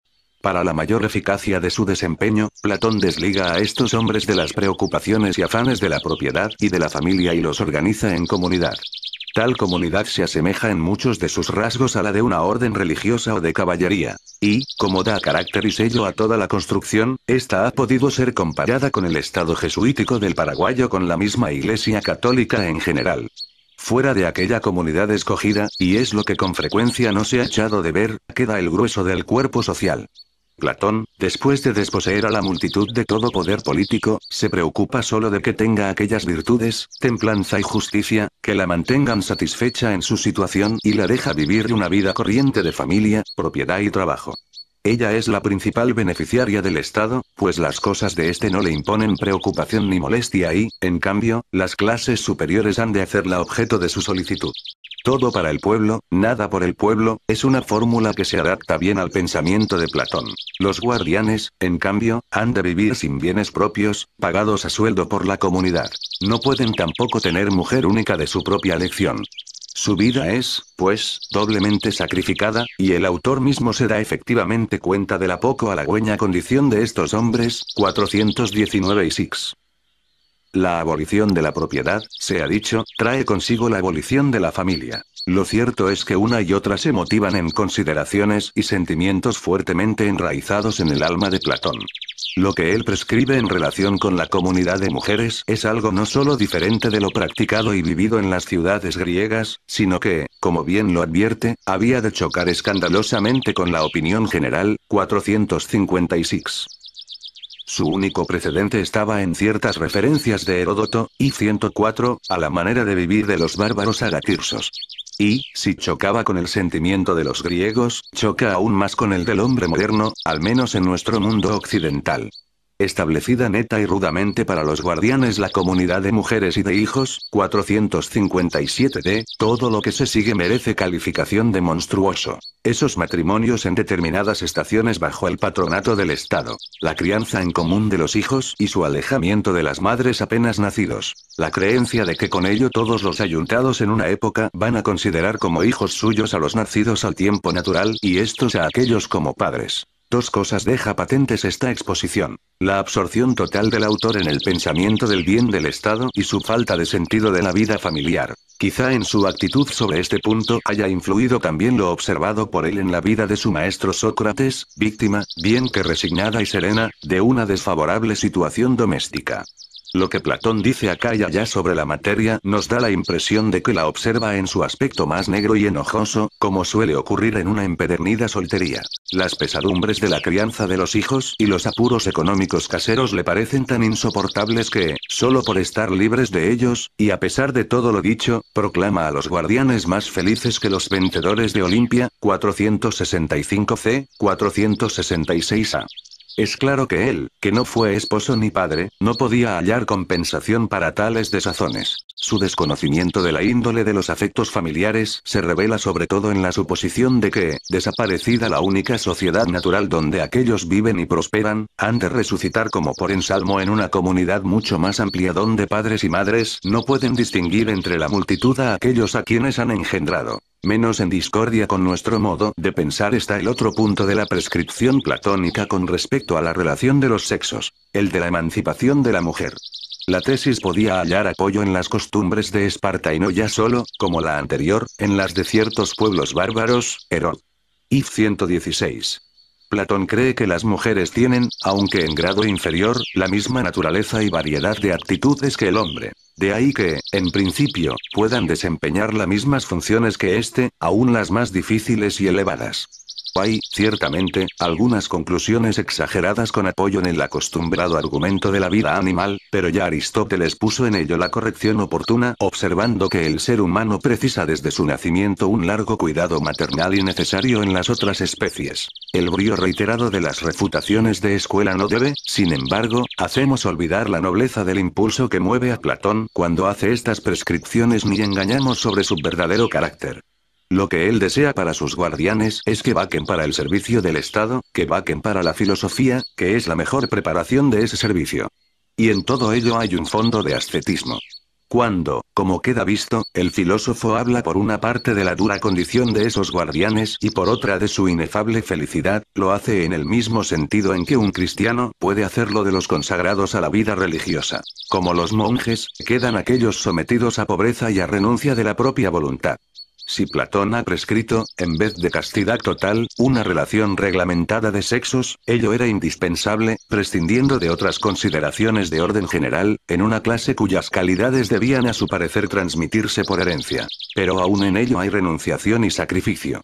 Para la mayor eficacia de su desempeño, Platón desliga a estos hombres de las preocupaciones y afanes de la propiedad y de la familia y los organiza en comunidad. Tal comunidad se asemeja en muchos de sus rasgos a la de una orden religiosa o de caballería. Y, como da carácter y sello a toda la construcción, esta ha podido ser comparada con el estado jesuítico del paraguayo con la misma Iglesia católica en general fuera de aquella comunidad escogida, y es lo que con frecuencia no se ha echado de ver, queda el grueso del cuerpo social. Platón, después de desposeer a la multitud de todo poder político, se preocupa solo de que tenga aquellas virtudes, templanza y justicia, que la mantengan satisfecha en su situación y la deja vivir una vida corriente de familia, propiedad y trabajo. Ella es la principal beneficiaria del Estado, pues las cosas de este no le imponen preocupación ni molestia y, en cambio, las clases superiores han de hacerla objeto de su solicitud. Todo para el pueblo, nada por el pueblo, es una fórmula que se adapta bien al pensamiento de Platón. Los guardianes, en cambio, han de vivir sin bienes propios, pagados a sueldo por la comunidad. No pueden tampoco tener mujer única de su propia elección. Su vida es, pues, doblemente sacrificada, y el autor mismo se da efectivamente cuenta de la poco halagüeña condición de estos hombres, 419 y 6. La abolición de la propiedad, se ha dicho, trae consigo la abolición de la familia. Lo cierto es que una y otra se motivan en consideraciones y sentimientos fuertemente enraizados en el alma de Platón. Lo que él prescribe en relación con la comunidad de mujeres es algo no solo diferente de lo practicado y vivido en las ciudades griegas, sino que, como bien lo advierte, había de chocar escandalosamente con la opinión general, 456. Su único precedente estaba en ciertas referencias de Heródoto, y 104, a la manera de vivir de los bárbaros agatirsos. Y, si chocaba con el sentimiento de los griegos, choca aún más con el del hombre moderno, al menos en nuestro mundo occidental establecida neta y rudamente para los guardianes la comunidad de mujeres y de hijos, 457d, todo lo que se sigue merece calificación de monstruoso. Esos matrimonios en determinadas estaciones bajo el patronato del Estado, la crianza en común de los hijos y su alejamiento de las madres apenas nacidos, la creencia de que con ello todos los ayuntados en una época van a considerar como hijos suyos a los nacidos al tiempo natural y estos a aquellos como padres. Dos cosas deja patentes esta exposición. La absorción total del autor en el pensamiento del bien del Estado y su falta de sentido de la vida familiar. Quizá en su actitud sobre este punto haya influido también lo observado por él en la vida de su maestro Sócrates, víctima, bien que resignada y serena, de una desfavorable situación doméstica. Lo que Platón dice acá y allá sobre la materia nos da la impresión de que la observa en su aspecto más negro y enojoso, como suele ocurrir en una empedernida soltería. Las pesadumbres de la crianza de los hijos y los apuros económicos caseros le parecen tan insoportables que, solo por estar libres de ellos, y a pesar de todo lo dicho, proclama a los guardianes más felices que los vencedores de Olimpia, 465c, 466a. Es claro que él, que no fue esposo ni padre, no podía hallar compensación para tales desazones. Su desconocimiento de la índole de los afectos familiares se revela sobre todo en la suposición de que, desaparecida la única sociedad natural donde aquellos viven y prosperan, han de resucitar como por ensalmo en una comunidad mucho más amplia donde padres y madres no pueden distinguir entre la multitud a aquellos a quienes han engendrado. Menos en discordia con nuestro modo de pensar está el otro punto de la prescripción platónica con respecto a la relación de los sexos, el de la emancipación de la mujer. La tesis podía hallar apoyo en las costumbres de Esparta y no ya solo, como la anterior, en las de ciertos pueblos bárbaros, Herod. IF 116. Platón cree que las mujeres tienen, aunque en grado inferior, la misma naturaleza y variedad de actitudes que el hombre. De ahí que, en principio, puedan desempeñar las mismas funciones que éste, aún las más difíciles y elevadas. Hay, ciertamente, algunas conclusiones exageradas con apoyo en el acostumbrado argumento de la vida animal, pero ya Aristóteles puso en ello la corrección oportuna, observando que el ser humano precisa desde su nacimiento un largo cuidado maternal y necesario en las otras especies. El brío reiterado de las refutaciones de escuela no debe, sin embargo, hacemos olvidar la nobleza del impulso que mueve a Platón cuando hace estas prescripciones ni engañamos sobre su verdadero carácter. Lo que él desea para sus guardianes es que vaquen para el servicio del Estado, que vaquen para la filosofía, que es la mejor preparación de ese servicio. Y en todo ello hay un fondo de ascetismo. Cuando, como queda visto, el filósofo habla por una parte de la dura condición de esos guardianes y por otra de su inefable felicidad, lo hace en el mismo sentido en que un cristiano puede hacerlo de los consagrados a la vida religiosa. Como los monjes, quedan aquellos sometidos a pobreza y a renuncia de la propia voluntad si Platón ha prescrito, en vez de castidad total, una relación reglamentada de sexos, ello era indispensable, prescindiendo de otras consideraciones de orden general, en una clase cuyas calidades debían a su parecer transmitirse por herencia. Pero aún en ello hay renunciación y sacrificio.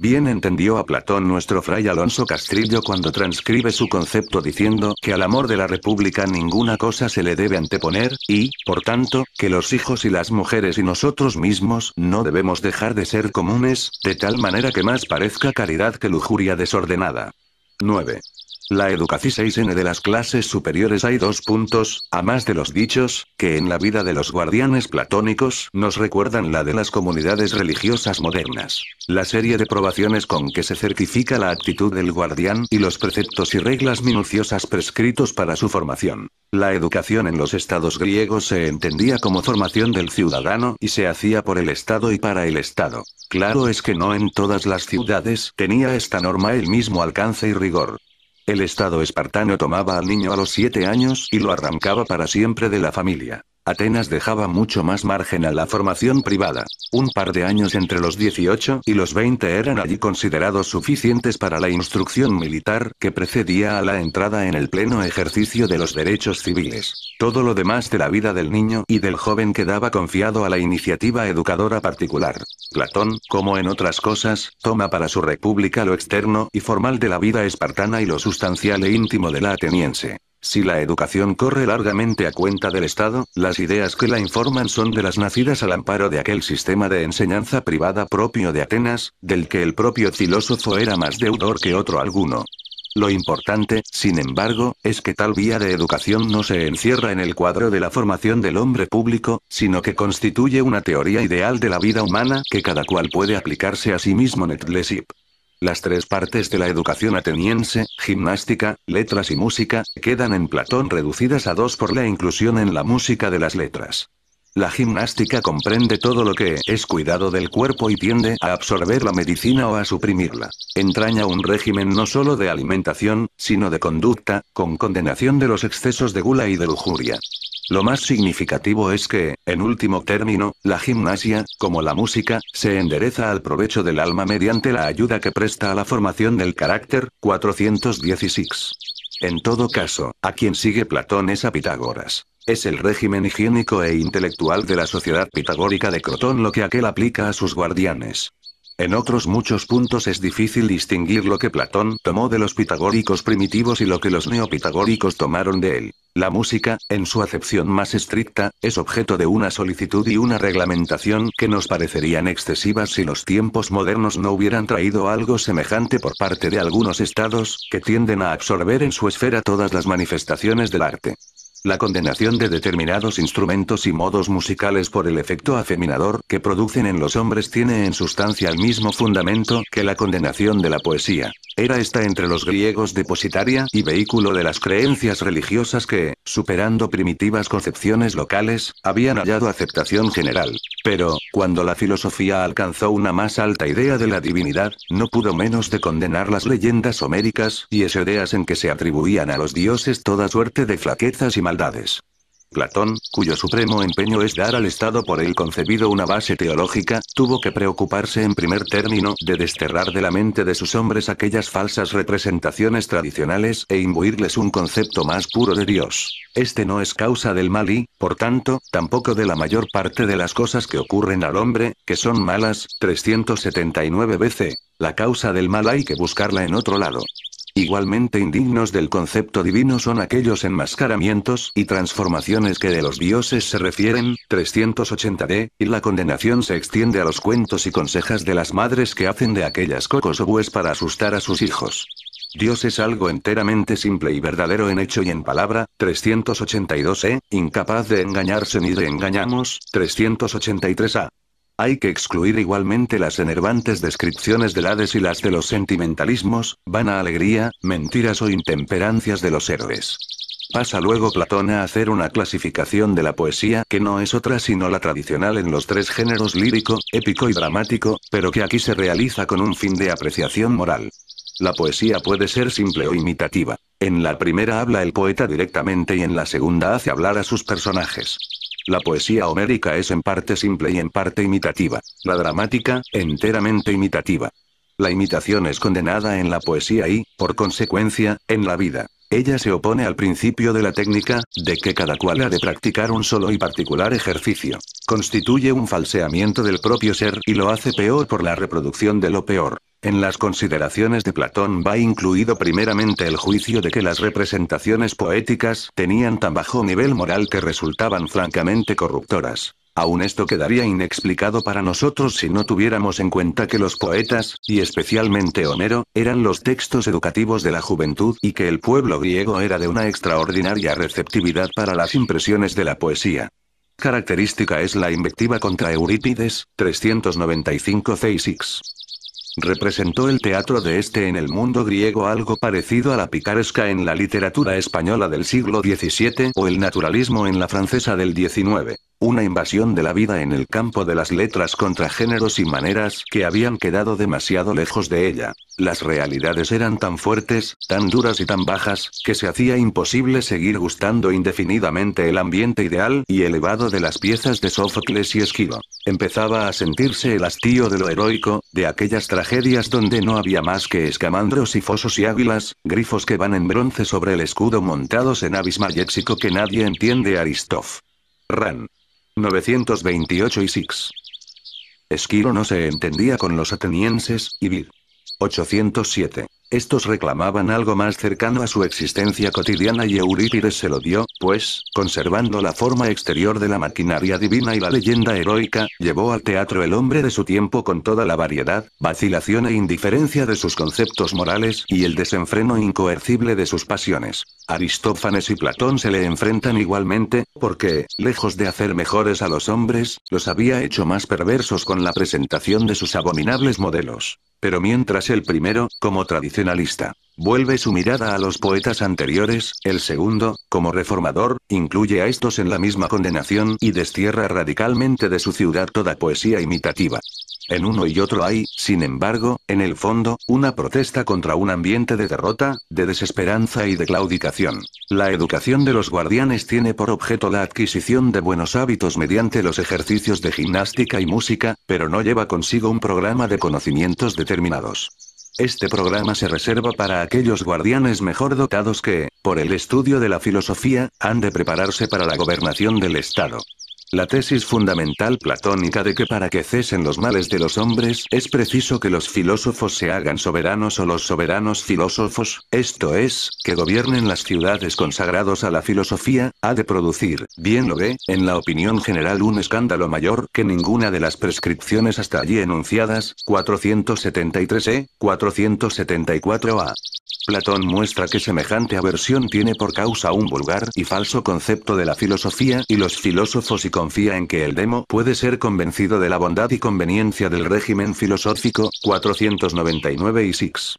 Bien entendió a Platón nuestro fray Alonso Castrillo cuando transcribe su concepto diciendo que al amor de la república ninguna cosa se le debe anteponer, y, por tanto, que los hijos y las mujeres y nosotros mismos no debemos dejar de ser comunes, de tal manera que más parezca caridad que lujuria desordenada. 9. La educación 6 de las clases superiores hay dos puntos, a más de los dichos, que en la vida de los guardianes platónicos nos recuerdan la de las comunidades religiosas modernas. La serie de probaciones con que se certifica la actitud del guardián y los preceptos y reglas minuciosas prescritos para su formación. La educación en los estados griegos se entendía como formación del ciudadano y se hacía por el Estado y para el Estado. Claro es que no en todas las ciudades tenía esta norma el mismo alcance y rigor. El Estado espartano tomaba al niño a los siete años y lo arrancaba para siempre de la familia. Atenas dejaba mucho más margen a la formación privada. Un par de años entre los 18 y los 20 eran allí considerados suficientes para la instrucción militar que precedía a la entrada en el pleno ejercicio de los derechos civiles. Todo lo demás de la vida del niño y del joven quedaba confiado a la iniciativa educadora particular. Platón, como en otras cosas, toma para su república lo externo y formal de la vida espartana y lo sustancial e íntimo de la ateniense. Si la educación corre largamente a cuenta del Estado, las ideas que la informan son de las nacidas al amparo de aquel sistema de enseñanza privada propio de Atenas, del que el propio filósofo era más deudor que otro alguno. Lo importante, sin embargo, es que tal vía de educación no se encierra en el cuadro de la formación del hombre público, sino que constituye una teoría ideal de la vida humana que cada cual puede aplicarse a sí mismo. Netlesip. Las tres partes de la educación ateniense, gimnástica, letras y música, quedan en Platón reducidas a dos por la inclusión en la música de las letras. La gimnástica comprende todo lo que es cuidado del cuerpo y tiende a absorber la medicina o a suprimirla. Entraña un régimen no solo de alimentación, sino de conducta, con condenación de los excesos de gula y de lujuria. Lo más significativo es que, en último término, la gimnasia, como la música, se endereza al provecho del alma mediante la ayuda que presta a la formación del carácter, 416. En todo caso, a quien sigue Platón es a Pitágoras. Es el régimen higiénico e intelectual de la sociedad pitagórica de Crotón lo que aquel aplica a sus guardianes. En otros muchos puntos es difícil distinguir lo que Platón tomó de los pitagóricos primitivos y lo que los neopitagóricos tomaron de él. La música, en su acepción más estricta, es objeto de una solicitud y una reglamentación que nos parecerían excesivas si los tiempos modernos no hubieran traído algo semejante por parte de algunos estados, que tienden a absorber en su esfera todas las manifestaciones del arte la condenación de determinados instrumentos y modos musicales por el efecto afeminador que producen en los hombres tiene en sustancia el mismo fundamento que la condenación de la poesía. Era esta entre los griegos depositaria y vehículo de las creencias religiosas que, superando primitivas concepciones locales, habían hallado aceptación general. Pero, cuando la filosofía alcanzó una más alta idea de la divinidad, no pudo menos de condenar las leyendas homéricas y esedeas en que se atribuían a los dioses toda suerte de flaquezas y mal Platón, cuyo supremo empeño es dar al Estado por él concebido una base teológica, tuvo que preocuparse en primer término de desterrar de la mente de sus hombres aquellas falsas representaciones tradicionales e imbuirles un concepto más puro de Dios. Este no es causa del mal y, por tanto, tampoco de la mayor parte de las cosas que ocurren al hombre, que son malas, 379 veces. La causa del mal hay que buscarla en otro lado. Igualmente indignos del concepto divino son aquellos enmascaramientos y transformaciones que de los dioses se refieren, 380d, y la condenación se extiende a los cuentos y consejas de las madres que hacen de aquellas cocos o bues para asustar a sus hijos. Dios es algo enteramente simple y verdadero en hecho y en palabra, 382e, incapaz de engañarse ni de engañamos, 383a. Hay que excluir igualmente las enervantes descripciones del Hades y las de los sentimentalismos, vana alegría, mentiras o intemperancias de los héroes. Pasa luego Platón a hacer una clasificación de la poesía que no es otra sino la tradicional en los tres géneros lírico, épico y dramático, pero que aquí se realiza con un fin de apreciación moral. La poesía puede ser simple o imitativa. En la primera habla el poeta directamente y en la segunda hace hablar a sus personajes. La poesía homérica es en parte simple y en parte imitativa. La dramática, enteramente imitativa. La imitación es condenada en la poesía y, por consecuencia, en la vida. Ella se opone al principio de la técnica, de que cada cual ha de practicar un solo y particular ejercicio. Constituye un falseamiento del propio ser y lo hace peor por la reproducción de lo peor. En las consideraciones de Platón va incluido primeramente el juicio de que las representaciones poéticas tenían tan bajo nivel moral que resultaban francamente corruptoras. Aún esto quedaría inexplicado para nosotros si no tuviéramos en cuenta que los poetas, y especialmente Homero, eran los textos educativos de la juventud y que el pueblo griego era de una extraordinaria receptividad para las impresiones de la poesía. Característica es la invectiva contra Eurípides, 395 6 Representó el teatro de este en el mundo griego algo parecido a la picaresca en la literatura española del siglo XVII o el naturalismo en la francesa del XIX. Una invasión de la vida en el campo de las letras contra géneros y maneras que habían quedado demasiado lejos de ella. Las realidades eran tan fuertes, tan duras y tan bajas, que se hacía imposible seguir gustando indefinidamente el ambiente ideal y elevado de las piezas de Sófocles y Esquilo. Empezaba a sentirse el hastío de lo heroico, de aquellas tragedias donde no había más que escamandros y fosos y águilas, grifos que van en bronce sobre el escudo montados en y que nadie entiende Aristóf. Ran. 928 y 6. Esquilo no se entendía con los atenienses, y vid. 807. Estos reclamaban algo más cercano a su existencia cotidiana y Eurípides se lo dio, pues, conservando la forma exterior de la maquinaria divina y la leyenda heroica, llevó al teatro el hombre de su tiempo con toda la variedad, vacilación e indiferencia de sus conceptos morales y el desenfreno incoercible de sus pasiones. Aristófanes y Platón se le enfrentan igualmente, porque, lejos de hacer mejores a los hombres, los había hecho más perversos con la presentación de sus abominables modelos. Pero mientras el primero, como tradición Vuelve su mirada a los poetas anteriores, el segundo, como reformador, incluye a estos en la misma condenación y destierra radicalmente de su ciudad toda poesía imitativa. En uno y otro hay, sin embargo, en el fondo, una protesta contra un ambiente de derrota, de desesperanza y de claudicación. La educación de los guardianes tiene por objeto la adquisición de buenos hábitos mediante los ejercicios de gimnástica y música, pero no lleva consigo un programa de conocimientos determinados. Este programa se reserva para aquellos guardianes mejor dotados que, por el estudio de la filosofía, han de prepararse para la gobernación del Estado. La tesis fundamental platónica de que para que cesen los males de los hombres es preciso que los filósofos se hagan soberanos o los soberanos filósofos, esto es, que gobiernen las ciudades consagrados a la filosofía, ha de producir, bien lo ve, en la opinión general un escándalo mayor que ninguna de las prescripciones hasta allí enunciadas, 473e, 474a. Platón muestra que semejante aversión tiene por causa un vulgar y falso concepto de la filosofía y los filósofos y confía en que el demo puede ser convencido de la bondad y conveniencia del régimen filosófico, 499 y 6.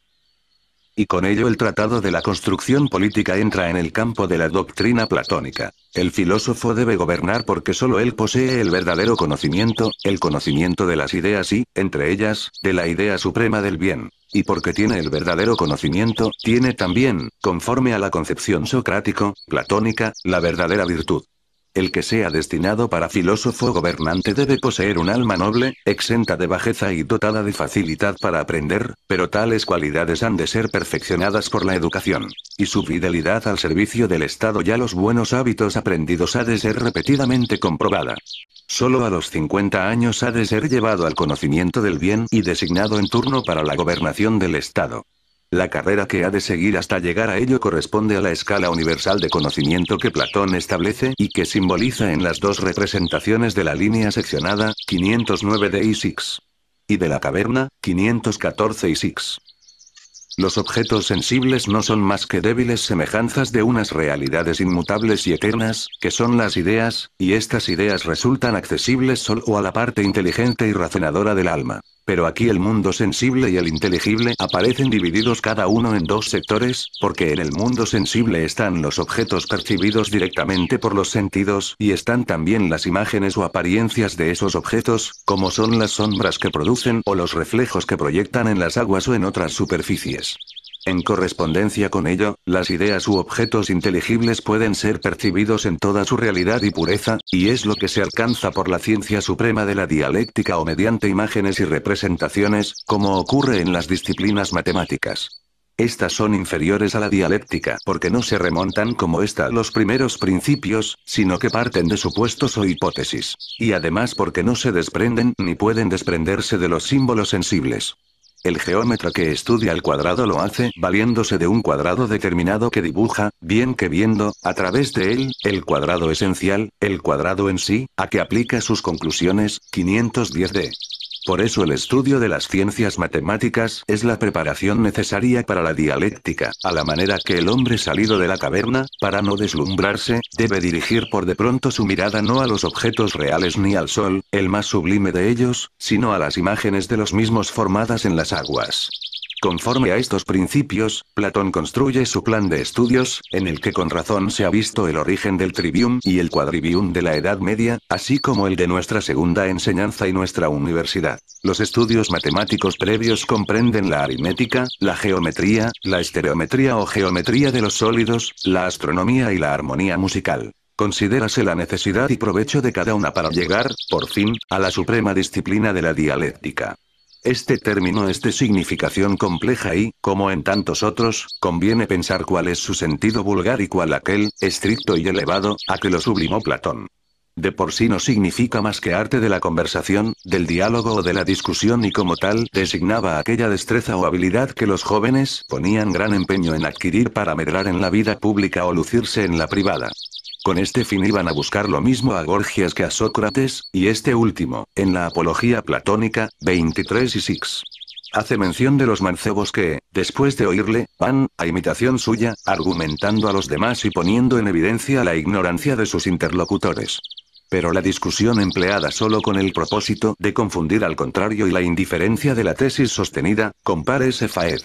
Y con ello el Tratado de la Construcción Política entra en el campo de la doctrina platónica. El filósofo debe gobernar porque solo él posee el verdadero conocimiento, el conocimiento de las ideas y, entre ellas, de la idea suprema del bien. Y porque tiene el verdadero conocimiento, tiene también, conforme a la concepción socrático, platónica, la verdadera virtud. El que sea destinado para filósofo gobernante debe poseer un alma noble, exenta de bajeza y dotada de facilidad para aprender, pero tales cualidades han de ser perfeccionadas por la educación. Y su fidelidad al servicio del Estado y a los buenos hábitos aprendidos ha de ser repetidamente comprobada. Solo a los 50 años ha de ser llevado al conocimiento del bien y designado en turno para la gobernación del Estado. La carrera que ha de seguir hasta llegar a ello corresponde a la escala universal de conocimiento que Platón establece y que simboliza en las dos representaciones de la línea seccionada, 509 de Isix. Y de la caverna, 514 Isix. Los objetos sensibles no son más que débiles semejanzas de unas realidades inmutables y eternas, que son las ideas, y estas ideas resultan accesibles solo a la parte inteligente y razonadora del alma. Pero aquí el mundo sensible y el inteligible aparecen divididos cada uno en dos sectores, porque en el mundo sensible están los objetos percibidos directamente por los sentidos, y están también las imágenes o apariencias de esos objetos, como son las sombras que producen o los reflejos que proyectan en las aguas o en otras superficies. En correspondencia con ello, las ideas u objetos inteligibles pueden ser percibidos en toda su realidad y pureza, y es lo que se alcanza por la ciencia suprema de la dialéctica o mediante imágenes y representaciones, como ocurre en las disciplinas matemáticas. Estas son inferiores a la dialéctica porque no se remontan como esta los primeros principios, sino que parten de supuestos o hipótesis. Y además porque no se desprenden ni pueden desprenderse de los símbolos sensibles. El geómetra que estudia el cuadrado lo hace valiéndose de un cuadrado determinado que dibuja, bien que viendo, a través de él, el cuadrado esencial, el cuadrado en sí, a que aplica sus conclusiones, 510d. Por eso el estudio de las ciencias matemáticas es la preparación necesaria para la dialéctica, a la manera que el hombre salido de la caverna, para no deslumbrarse, debe dirigir por de pronto su mirada no a los objetos reales ni al sol, el más sublime de ellos, sino a las imágenes de los mismos formadas en las aguas. Conforme a estos principios, Platón construye su plan de estudios, en el que con razón se ha visto el origen del trivium y el quadrivium de la Edad Media, así como el de nuestra segunda enseñanza y nuestra universidad. Los estudios matemáticos previos comprenden la aritmética, la geometría, la estereometría o geometría de los sólidos, la astronomía y la armonía musical. Considérase la necesidad y provecho de cada una para llegar, por fin, a la suprema disciplina de la dialéctica. Este término es de significación compleja y, como en tantos otros, conviene pensar cuál es su sentido vulgar y cuál aquel, estricto y elevado, a que lo sublimó Platón. De por sí no significa más que arte de la conversación, del diálogo o de la discusión y como tal designaba aquella destreza o habilidad que los jóvenes ponían gran empeño en adquirir para medrar en la vida pública o lucirse en la privada. Con este fin iban a buscar lo mismo a Gorgias que a Sócrates, y este último, en la Apología Platónica, 23 y 6 hace mención de los mancebos que, después de oírle, van, a imitación suya, argumentando a los demás y poniendo en evidencia la ignorancia de sus interlocutores. Pero la discusión empleada solo con el propósito de confundir al contrario y la indiferencia de la tesis sostenida, ese Faed.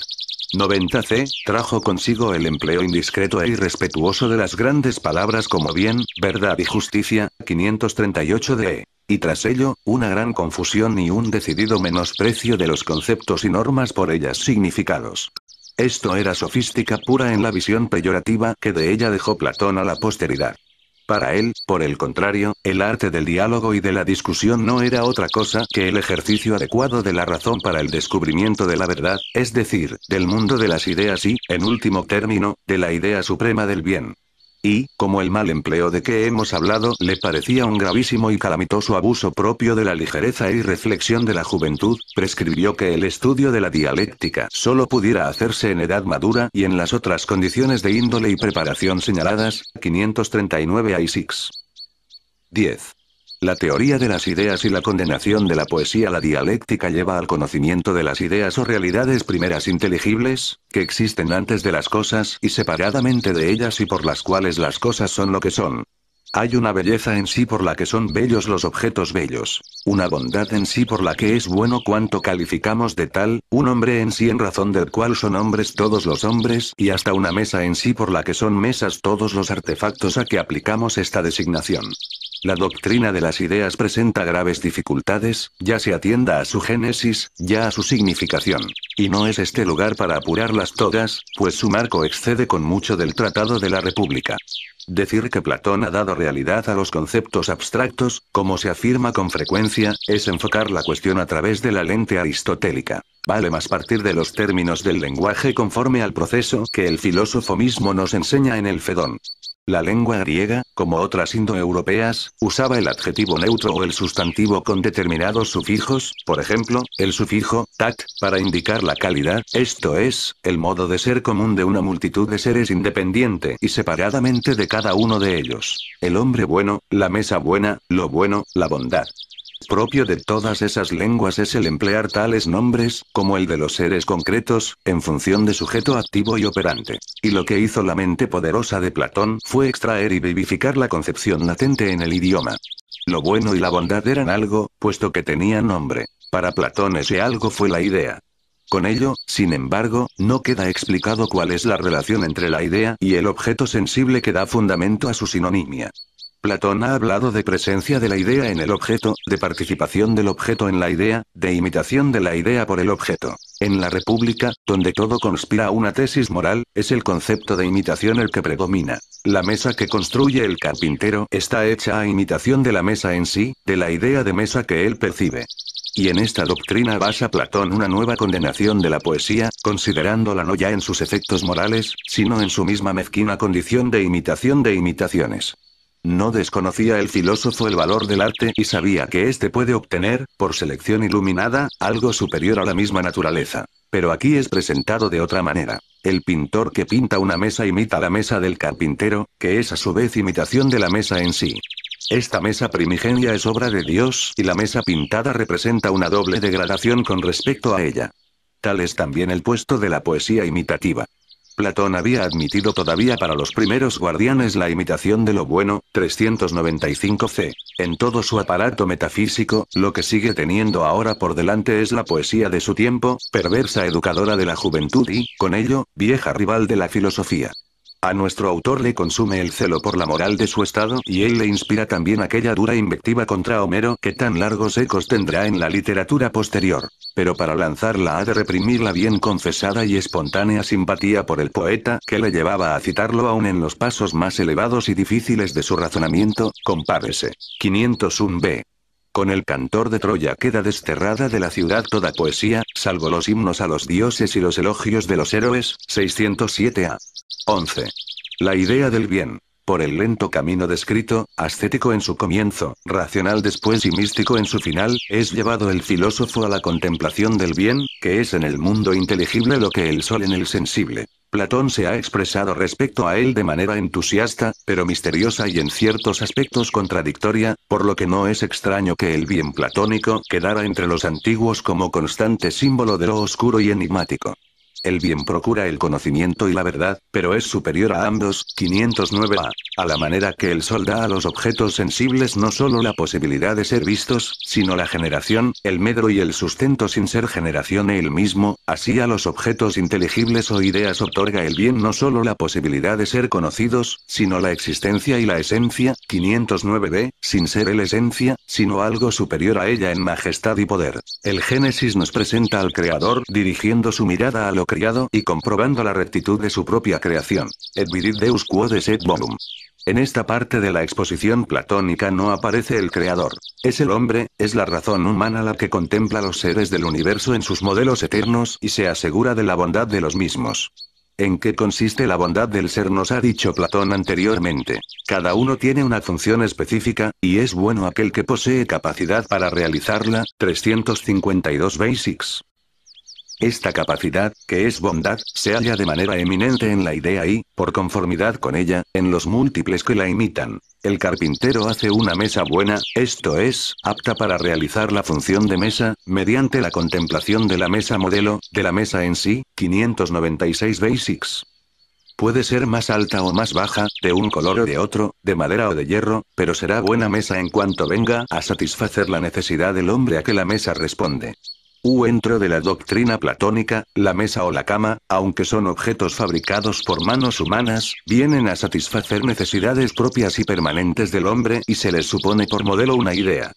90C, trajo consigo el empleo indiscreto e irrespetuoso de las grandes palabras como bien, verdad y justicia, 538D. Y tras ello, una gran confusión y un decidido menosprecio de los conceptos y normas por ellas significados. Esto era sofística pura en la visión peyorativa que de ella dejó Platón a la posteridad. Para él, por el contrario, el arte del diálogo y de la discusión no era otra cosa que el ejercicio adecuado de la razón para el descubrimiento de la verdad, es decir, del mundo de las ideas y, en último término, de la idea suprema del bien. Y, como el mal empleo de que hemos hablado le parecía un gravísimo y calamitoso abuso propio de la ligereza y reflexión de la juventud, prescribió que el estudio de la dialéctica solo pudiera hacerse en edad madura y en las otras condiciones de índole y preparación señaladas, 539 a 6. 10. La teoría de las ideas y la condenación de la poesía a La dialéctica lleva al conocimiento de las ideas o realidades primeras inteligibles, que existen antes de las cosas y separadamente de ellas y por las cuales las cosas son lo que son. Hay una belleza en sí por la que son bellos los objetos bellos. Una bondad en sí por la que es bueno cuanto calificamos de tal, un hombre en sí en razón del cual son hombres todos los hombres y hasta una mesa en sí por la que son mesas todos los artefactos a que aplicamos esta designación. La doctrina de las ideas presenta graves dificultades, ya se atienda a su génesis, ya a su significación. Y no es este lugar para apurarlas todas, pues su marco excede con mucho del Tratado de la República. Decir que Platón ha dado realidad a los conceptos abstractos, como se afirma con frecuencia, es enfocar la cuestión a través de la lente aristotélica. Vale más partir de los términos del lenguaje conforme al proceso que el filósofo mismo nos enseña en el Fedón. La lengua griega, como otras indoeuropeas, usaba el adjetivo neutro o el sustantivo con determinados sufijos, por ejemplo, el sufijo tat, para indicar la calidad, esto es, el modo de ser común de una multitud de seres independiente y separadamente de cada uno de ellos. El hombre bueno, la mesa buena, lo bueno, la bondad. Propio de todas esas lenguas es el emplear tales nombres, como el de los seres concretos, en función de sujeto activo y operante. Y lo que hizo la mente poderosa de Platón fue extraer y vivificar la concepción latente en el idioma. Lo bueno y la bondad eran algo, puesto que tenían nombre. Para Platón ese algo fue la idea. Con ello, sin embargo, no queda explicado cuál es la relación entre la idea y el objeto sensible que da fundamento a su sinonimia. Platón ha hablado de presencia de la idea en el objeto, de participación del objeto en la idea, de imitación de la idea por el objeto. En la República, donde todo conspira a una tesis moral, es el concepto de imitación el que predomina. La mesa que construye el carpintero está hecha a imitación de la mesa en sí, de la idea de mesa que él percibe. Y en esta doctrina basa Platón una nueva condenación de la poesía, considerándola no ya en sus efectos morales, sino en su misma mezquina condición de imitación de imitaciones. No desconocía el filósofo el valor del arte y sabía que éste puede obtener, por selección iluminada, algo superior a la misma naturaleza. Pero aquí es presentado de otra manera. El pintor que pinta una mesa imita la mesa del carpintero, que es a su vez imitación de la mesa en sí. Esta mesa primigenia es obra de Dios y la mesa pintada representa una doble degradación con respecto a ella. Tal es también el puesto de la poesía imitativa. Platón había admitido todavía para los primeros guardianes la imitación de lo bueno, 395c. En todo su aparato metafísico, lo que sigue teniendo ahora por delante es la poesía de su tiempo, perversa educadora de la juventud y, con ello, vieja rival de la filosofía. A nuestro autor le consume el celo por la moral de su estado y él le inspira también aquella dura invectiva contra Homero que tan largos ecos tendrá en la literatura posterior. Pero para lanzarla ha de reprimir la bien confesada y espontánea simpatía por el poeta que le llevaba a citarlo aún en los pasos más elevados y difíciles de su razonamiento, compárese. 501b. Con el cantor de Troya queda desterrada de la ciudad toda poesía, salvo los himnos a los dioses y los elogios de los héroes, 607 a 11. La idea del bien. Por el lento camino descrito, ascético en su comienzo, racional después y místico en su final, es llevado el filósofo a la contemplación del bien, que es en el mundo inteligible lo que el sol en el sensible. Platón se ha expresado respecto a él de manera entusiasta, pero misteriosa y en ciertos aspectos contradictoria, por lo que no es extraño que el bien platónico quedara entre los antiguos como constante símbolo de lo oscuro y enigmático. El bien procura el conocimiento y la verdad, pero es superior a ambos, 509a, a la manera que el sol da a los objetos sensibles no sólo la posibilidad de ser vistos, sino la generación, el medro y el sustento sin ser generación el mismo, así a los objetos inteligibles o ideas otorga el bien no solo la posibilidad de ser conocidos, sino la existencia y la esencia, 509b, sin ser el esencia, sino algo superior a ella en majestad y poder. El Génesis nos presenta al Creador dirigiendo su mirada a lo criado y comprobando la rectitud de su propia creación. Et Deus et En esta parte de la exposición platónica no aparece el creador. Es el hombre, es la razón humana la que contempla los seres del universo en sus modelos eternos y se asegura de la bondad de los mismos. ¿En qué consiste la bondad del ser? Nos ha dicho Platón anteriormente. Cada uno tiene una función específica, y es bueno aquel que posee capacidad para realizarla. 352 Basics. Esta capacidad, que es bondad, se halla de manera eminente en la idea y, por conformidad con ella, en los múltiples que la imitan. El carpintero hace una mesa buena, esto es, apta para realizar la función de mesa, mediante la contemplación de la mesa modelo, de la mesa en sí, 596 Basics. Puede ser más alta o más baja, de un color o de otro, de madera o de hierro, pero será buena mesa en cuanto venga a satisfacer la necesidad del hombre a que la mesa responde. U entro de la doctrina platónica, la mesa o la cama, aunque son objetos fabricados por manos humanas, vienen a satisfacer necesidades propias y permanentes del hombre y se les supone por modelo una idea.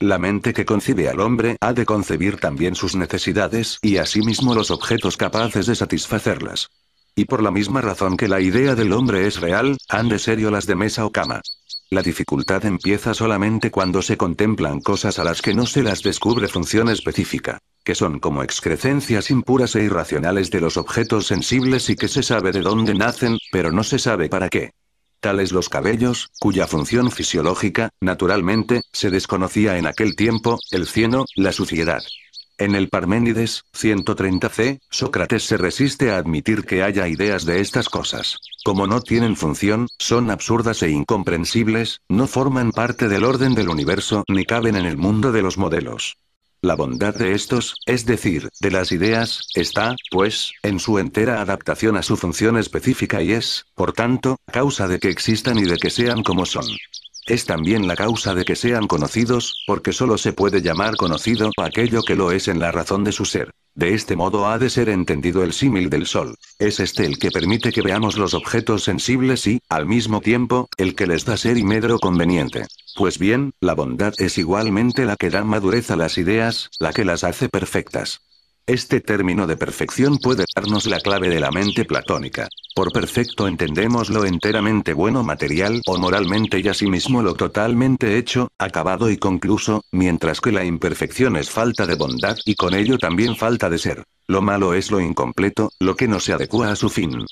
La mente que concibe al hombre ha de concebir también sus necesidades y asimismo los objetos capaces de satisfacerlas. Y por la misma razón que la idea del hombre es real, han de serio las de mesa o cama. La dificultad empieza solamente cuando se contemplan cosas a las que no se las descubre función específica que son como excrecencias impuras e irracionales de los objetos sensibles y que se sabe de dónde nacen, pero no se sabe para qué. Tales los cabellos, cuya función fisiológica, naturalmente, se desconocía en aquel tiempo, el cieno, la suciedad. En el Parménides, 130c, Sócrates se resiste a admitir que haya ideas de estas cosas. Como no tienen función, son absurdas e incomprensibles, no forman parte del orden del universo ni caben en el mundo de los modelos. La bondad de estos, es decir, de las ideas, está, pues, en su entera adaptación a su función específica y es, por tanto, causa de que existan y de que sean como son. Es también la causa de que sean conocidos, porque solo se puede llamar conocido aquello que lo es en la razón de su ser. De este modo ha de ser entendido el símil del sol. Es este el que permite que veamos los objetos sensibles y, al mismo tiempo, el que les da ser y medro conveniente. Pues bien, la bondad es igualmente la que da madurez a las ideas, la que las hace perfectas. Este término de perfección puede darnos la clave de la mente platónica. Por perfecto entendemos lo enteramente bueno material o moralmente y asimismo lo totalmente hecho, acabado y concluso, mientras que la imperfección es falta de bondad y con ello también falta de ser. Lo malo es lo incompleto, lo que no se adecua a su fin.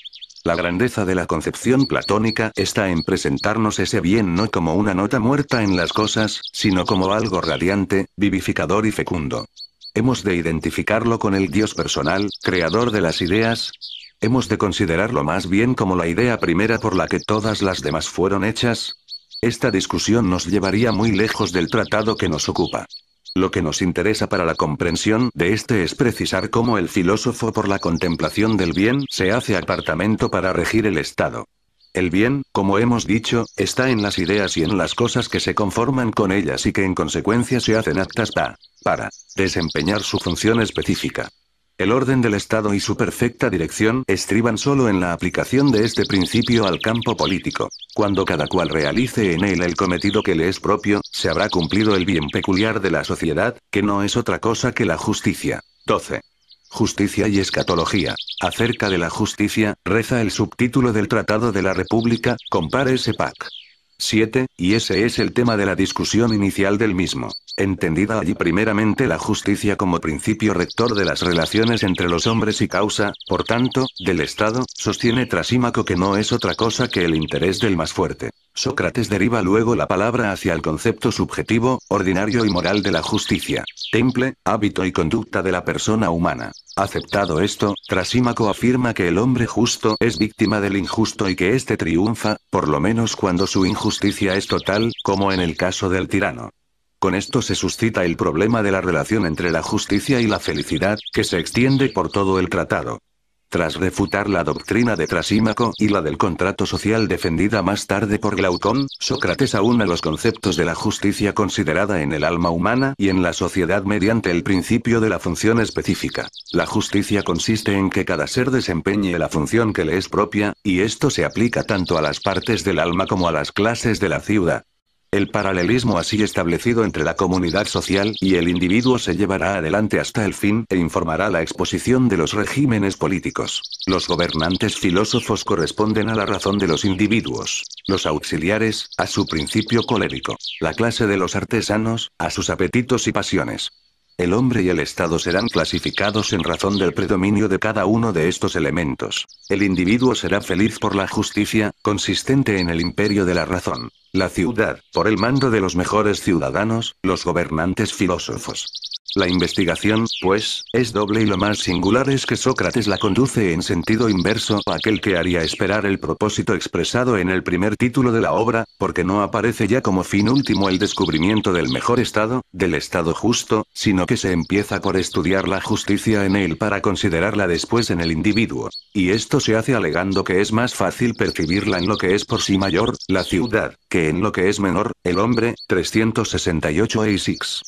La grandeza de la concepción platónica está en presentarnos ese bien no como una nota muerta en las cosas, sino como algo radiante, vivificador y fecundo. Hemos de identificarlo con el Dios personal, creador de las ideas, Hemos de considerarlo más bien como la idea primera por la que todas las demás fueron hechas. Esta discusión nos llevaría muy lejos del tratado que nos ocupa. Lo que nos interesa para la comprensión de este es precisar cómo el filósofo por la contemplación del bien se hace apartamento para regir el Estado. El bien, como hemos dicho, está en las ideas y en las cosas que se conforman con ellas y que en consecuencia se hacen actas para desempeñar su función específica. El orden del Estado y su perfecta dirección estriban solo en la aplicación de este principio al campo político. Cuando cada cual realice en él el cometido que le es propio, se habrá cumplido el bien peculiar de la sociedad, que no es otra cosa que la justicia. 12. Justicia y escatología. Acerca de la justicia, reza el subtítulo del Tratado de la República, compare ese pack. 7, y ese es el tema de la discusión inicial del mismo. Entendida allí primeramente la justicia como principio rector de las relaciones entre los hombres y causa, por tanto, del Estado, sostiene Trasímaco que no es otra cosa que el interés del más fuerte. Sócrates deriva luego la palabra hacia el concepto subjetivo, ordinario y moral de la justicia. Temple, hábito y conducta de la persona humana. Aceptado esto, Trasímaco afirma que el hombre justo es víctima del injusto y que éste triunfa, por lo menos cuando su injusticia es total, como en el caso del tirano. Con esto se suscita el problema de la relación entre la justicia y la felicidad, que se extiende por todo el tratado. Tras refutar la doctrina de Trasímaco y la del contrato social defendida más tarde por Glaucón, Sócrates aúna los conceptos de la justicia considerada en el alma humana y en la sociedad mediante el principio de la función específica. La justicia consiste en que cada ser desempeñe la función que le es propia, y esto se aplica tanto a las partes del alma como a las clases de la ciudad. El paralelismo así establecido entre la comunidad social y el individuo se llevará adelante hasta el fin e informará la exposición de los regímenes políticos. Los gobernantes filósofos corresponden a la razón de los individuos. Los auxiliares, a su principio colérico. La clase de los artesanos, a sus apetitos y pasiones. El hombre y el Estado serán clasificados en razón del predominio de cada uno de estos elementos. El individuo será feliz por la justicia, consistente en el imperio de la razón. La ciudad, por el mando de los mejores ciudadanos, los gobernantes filósofos. La investigación, pues, es doble y lo más singular es que Sócrates la conduce en sentido inverso a aquel que haría esperar el propósito expresado en el primer título de la obra, porque no aparece ya como fin último el descubrimiento del mejor estado, del estado justo, sino que se empieza por estudiar la justicia en él para considerarla después en el individuo. Y esto se hace alegando que es más fácil percibirla en lo que es por sí mayor, la ciudad, que en lo que es menor, el hombre, 368 a 6.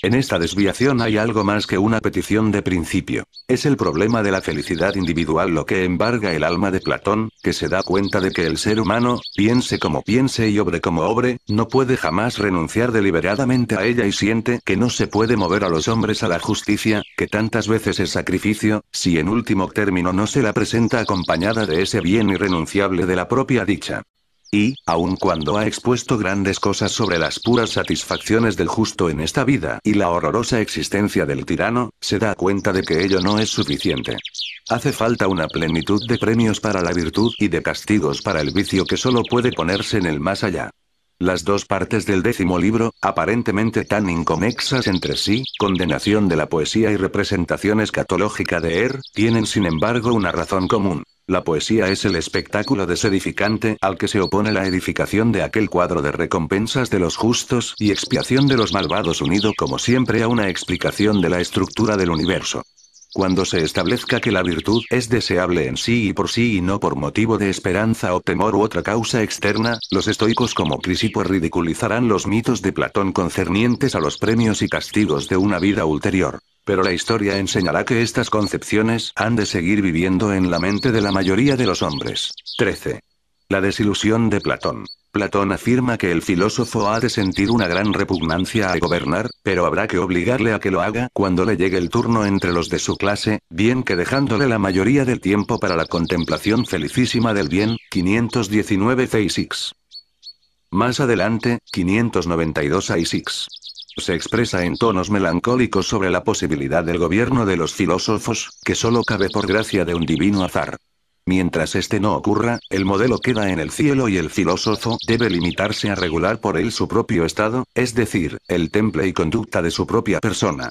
En esta desviación hay algo más que una petición de principio. Es el problema de la felicidad individual lo que embarga el alma de Platón, que se da cuenta de que el ser humano, piense como piense y obre como obre, no puede jamás renunciar deliberadamente a ella y siente que no se puede mover a los hombres a la justicia, que tantas veces es sacrificio, si en último término no se la presenta acompañada de ese bien irrenunciable de la propia dicha. Y, aun cuando ha expuesto grandes cosas sobre las puras satisfacciones del justo en esta vida y la horrorosa existencia del tirano, se da cuenta de que ello no es suficiente. Hace falta una plenitud de premios para la virtud y de castigos para el vicio que solo puede ponerse en el más allá. Las dos partes del décimo libro, aparentemente tan inconexas entre sí, condenación de la poesía y representación escatológica de Er, tienen sin embargo una razón común. La poesía es el espectáculo desedificante al que se opone la edificación de aquel cuadro de recompensas de los justos y expiación de los malvados unido como siempre a una explicación de la estructura del universo. Cuando se establezca que la virtud es deseable en sí y por sí y no por motivo de esperanza o temor u otra causa externa, los estoicos como Crisipo ridiculizarán los mitos de Platón concernientes a los premios y castigos de una vida ulterior. Pero la historia enseñará que estas concepciones han de seguir viviendo en la mente de la mayoría de los hombres. 13. La desilusión de Platón. Platón afirma que el filósofo ha de sentir una gran repugnancia a gobernar, pero habrá que obligarle a que lo haga cuando le llegue el turno entre los de su clase, bien que dejándole la mayoría del tiempo para la contemplación felicísima del bien. 519 6 Más adelante, 592 Se expresa en tonos melancólicos sobre la posibilidad del gobierno de los filósofos, que solo cabe por gracia de un divino azar. Mientras este no ocurra, el modelo queda en el cielo y el filósofo debe limitarse a regular por él su propio estado, es decir, el temple y conducta de su propia persona.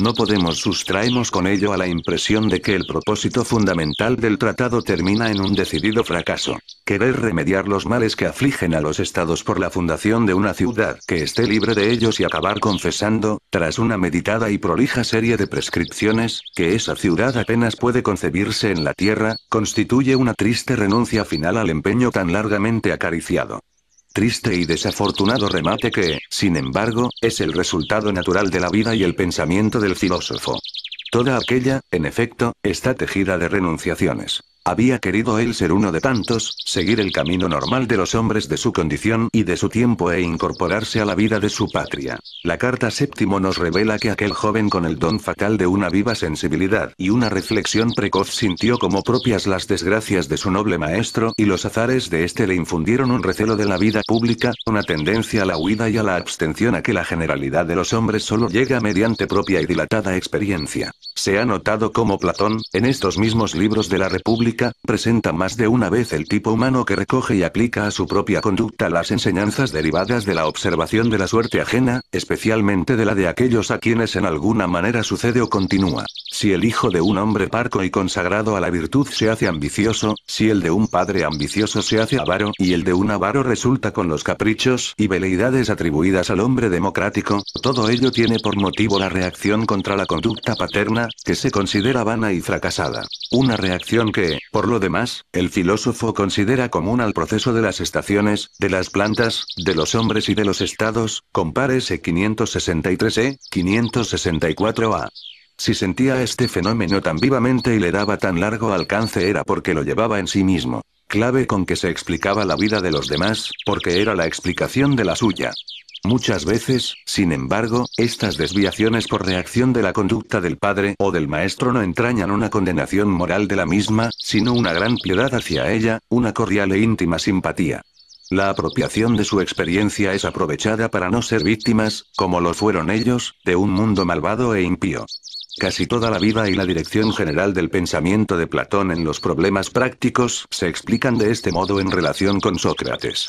No podemos sustraemos con ello a la impresión de que el propósito fundamental del tratado termina en un decidido fracaso. Querer remediar los males que afligen a los estados por la fundación de una ciudad que esté libre de ellos y acabar confesando, tras una meditada y prolija serie de prescripciones, que esa ciudad apenas puede concebirse en la tierra, constituye una triste renuncia final al empeño tan largamente acariciado. Triste y desafortunado remate que, sin embargo, es el resultado natural de la vida y el pensamiento del filósofo. Toda aquella, en efecto, está tejida de renunciaciones. Había querido él ser uno de tantos, seguir el camino normal de los hombres de su condición y de su tiempo e incorporarse a la vida de su patria. La carta séptimo nos revela que aquel joven con el don fatal de una viva sensibilidad y una reflexión precoz sintió como propias las desgracias de su noble maestro y los azares de este le infundieron un recelo de la vida pública, una tendencia a la huida y a la abstención a que la generalidad de los hombres solo llega mediante propia y dilatada experiencia. Se ha notado como Platón, en estos mismos libros de la República, presenta más de una vez el tipo humano que recoge y aplica a su propia conducta las enseñanzas derivadas de la observación de la suerte ajena, especialmente de la de aquellos a quienes en alguna manera sucede o continúa. Si el hijo de un hombre parco y consagrado a la virtud se hace ambicioso, si el de un padre ambicioso se hace avaro y el de un avaro resulta con los caprichos y veleidades atribuidas al hombre democrático, todo ello tiene por motivo la reacción contra la conducta paterna, que se considera vana y fracasada. Una reacción que, por lo demás, el filósofo considera común al proceso de las estaciones, de las plantas, de los hombres y de los estados, compárese 563e, 564a. Si sentía este fenómeno tan vivamente y le daba tan largo alcance era porque lo llevaba en sí mismo. Clave con que se explicaba la vida de los demás, porque era la explicación de la suya. Muchas veces, sin embargo, estas desviaciones por reacción de la conducta del padre o del maestro no entrañan una condenación moral de la misma, sino una gran piedad hacia ella, una cordial e íntima simpatía. La apropiación de su experiencia es aprovechada para no ser víctimas, como lo fueron ellos, de un mundo malvado e impío. Casi toda la vida y la dirección general del pensamiento de Platón en los problemas prácticos se explican de este modo en relación con Sócrates.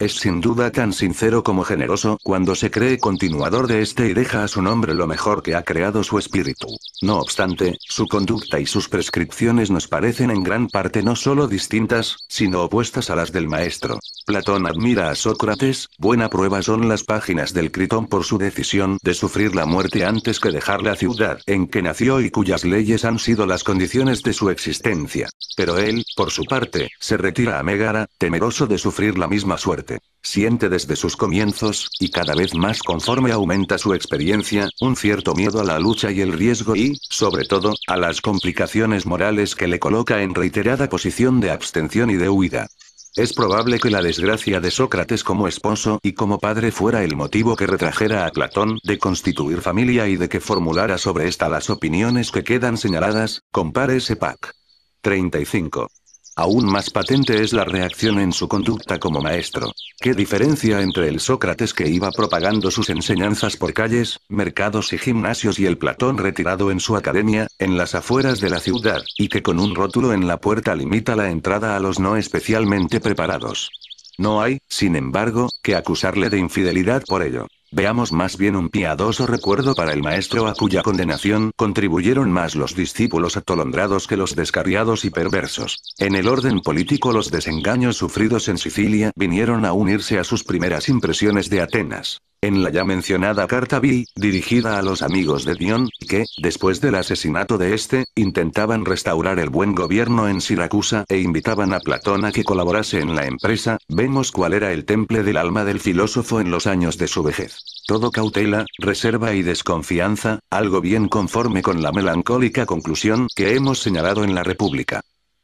Es sin duda tan sincero como generoso cuando se cree continuador de este y deja a su nombre lo mejor que ha creado su espíritu. No obstante, su conducta y sus prescripciones nos parecen en gran parte no solo distintas, sino opuestas a las del maestro. Platón admira a Sócrates, buena prueba son las páginas del Critón por su decisión de sufrir la muerte antes que dejar la ciudad en que nació y cuyas leyes han sido las condiciones de su existencia. Pero él, por su parte, se retira a Megara, temeroso de sufrir la misma suerte siente desde sus comienzos, y cada vez más conforme aumenta su experiencia, un cierto miedo a la lucha y el riesgo y, sobre todo, a las complicaciones morales que le coloca en reiterada posición de abstención y de huida. Es probable que la desgracia de Sócrates como esposo y como padre fuera el motivo que retrajera a Platón de constituir familia y de que formulara sobre esta las opiniones que quedan señaladas, compare ese pack. 35. Aún más patente es la reacción en su conducta como maestro. ¿Qué diferencia entre el Sócrates que iba propagando sus enseñanzas por calles, mercados y gimnasios y el Platón retirado en su academia, en las afueras de la ciudad, y que con un rótulo en la puerta limita la entrada a los no especialmente preparados? No hay, sin embargo, que acusarle de infidelidad por ello. Veamos más bien un piadoso recuerdo para el maestro a cuya condenación contribuyeron más los discípulos atolondrados que los descarriados y perversos. En el orden político los desengaños sufridos en Sicilia vinieron a unirse a sus primeras impresiones de Atenas. En la ya mencionada carta vi, dirigida a los amigos de Dion, que, después del asesinato de este, intentaban restaurar el buen gobierno en Siracusa e invitaban a Platón a que colaborase en la empresa, vemos cuál era el temple del alma del filósofo en los años de su vejez. Todo cautela, reserva y desconfianza, algo bien conforme con la melancólica conclusión que hemos señalado en la República.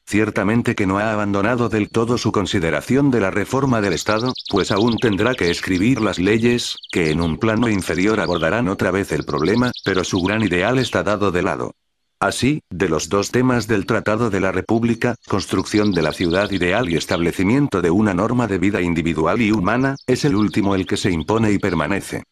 Ciertamente que no ha abandonado del todo su consideración de la reforma del Estado, pues aún tendrá que escribir las leyes, que en un plano inferior abordarán otra vez el problema, pero su gran ideal está dado de lado. Así, de los dos temas del Tratado de la República, construcción de la ciudad ideal y establecimiento de una norma de vida individual y humana, es el último el que se impone y permanece.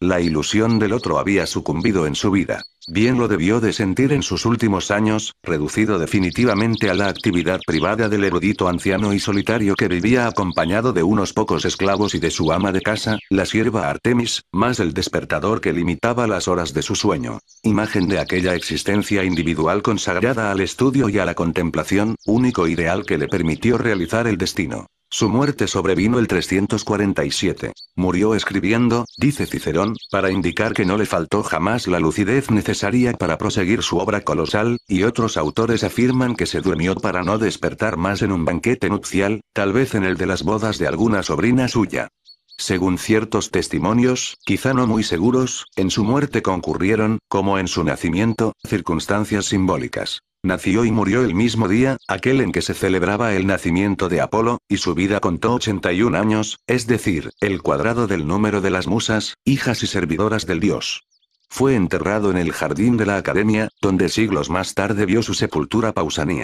La ilusión del otro había sucumbido en su vida. Bien lo debió de sentir en sus últimos años, reducido definitivamente a la actividad privada del erudito anciano y solitario que vivía acompañado de unos pocos esclavos y de su ama de casa, la sierva Artemis, más el despertador que limitaba las horas de su sueño. Imagen de aquella existencia individual consagrada al estudio y a la contemplación, único ideal que le permitió realizar el destino. Su muerte sobrevino el 347. Murió escribiendo, dice Cicerón, para indicar que no le faltó jamás la lucidez necesaria para proseguir su obra colosal, y otros autores afirman que se durmió para no despertar más en un banquete nupcial, tal vez en el de las bodas de alguna sobrina suya. Según ciertos testimonios, quizá no muy seguros, en su muerte concurrieron, como en su nacimiento, circunstancias simbólicas. Nació y murió el mismo día, aquel en que se celebraba el nacimiento de Apolo, y su vida contó 81 años, es decir, el cuadrado del número de las musas, hijas y servidoras del dios. Fue enterrado en el jardín de la academia, donde siglos más tarde vio su sepultura pausanía.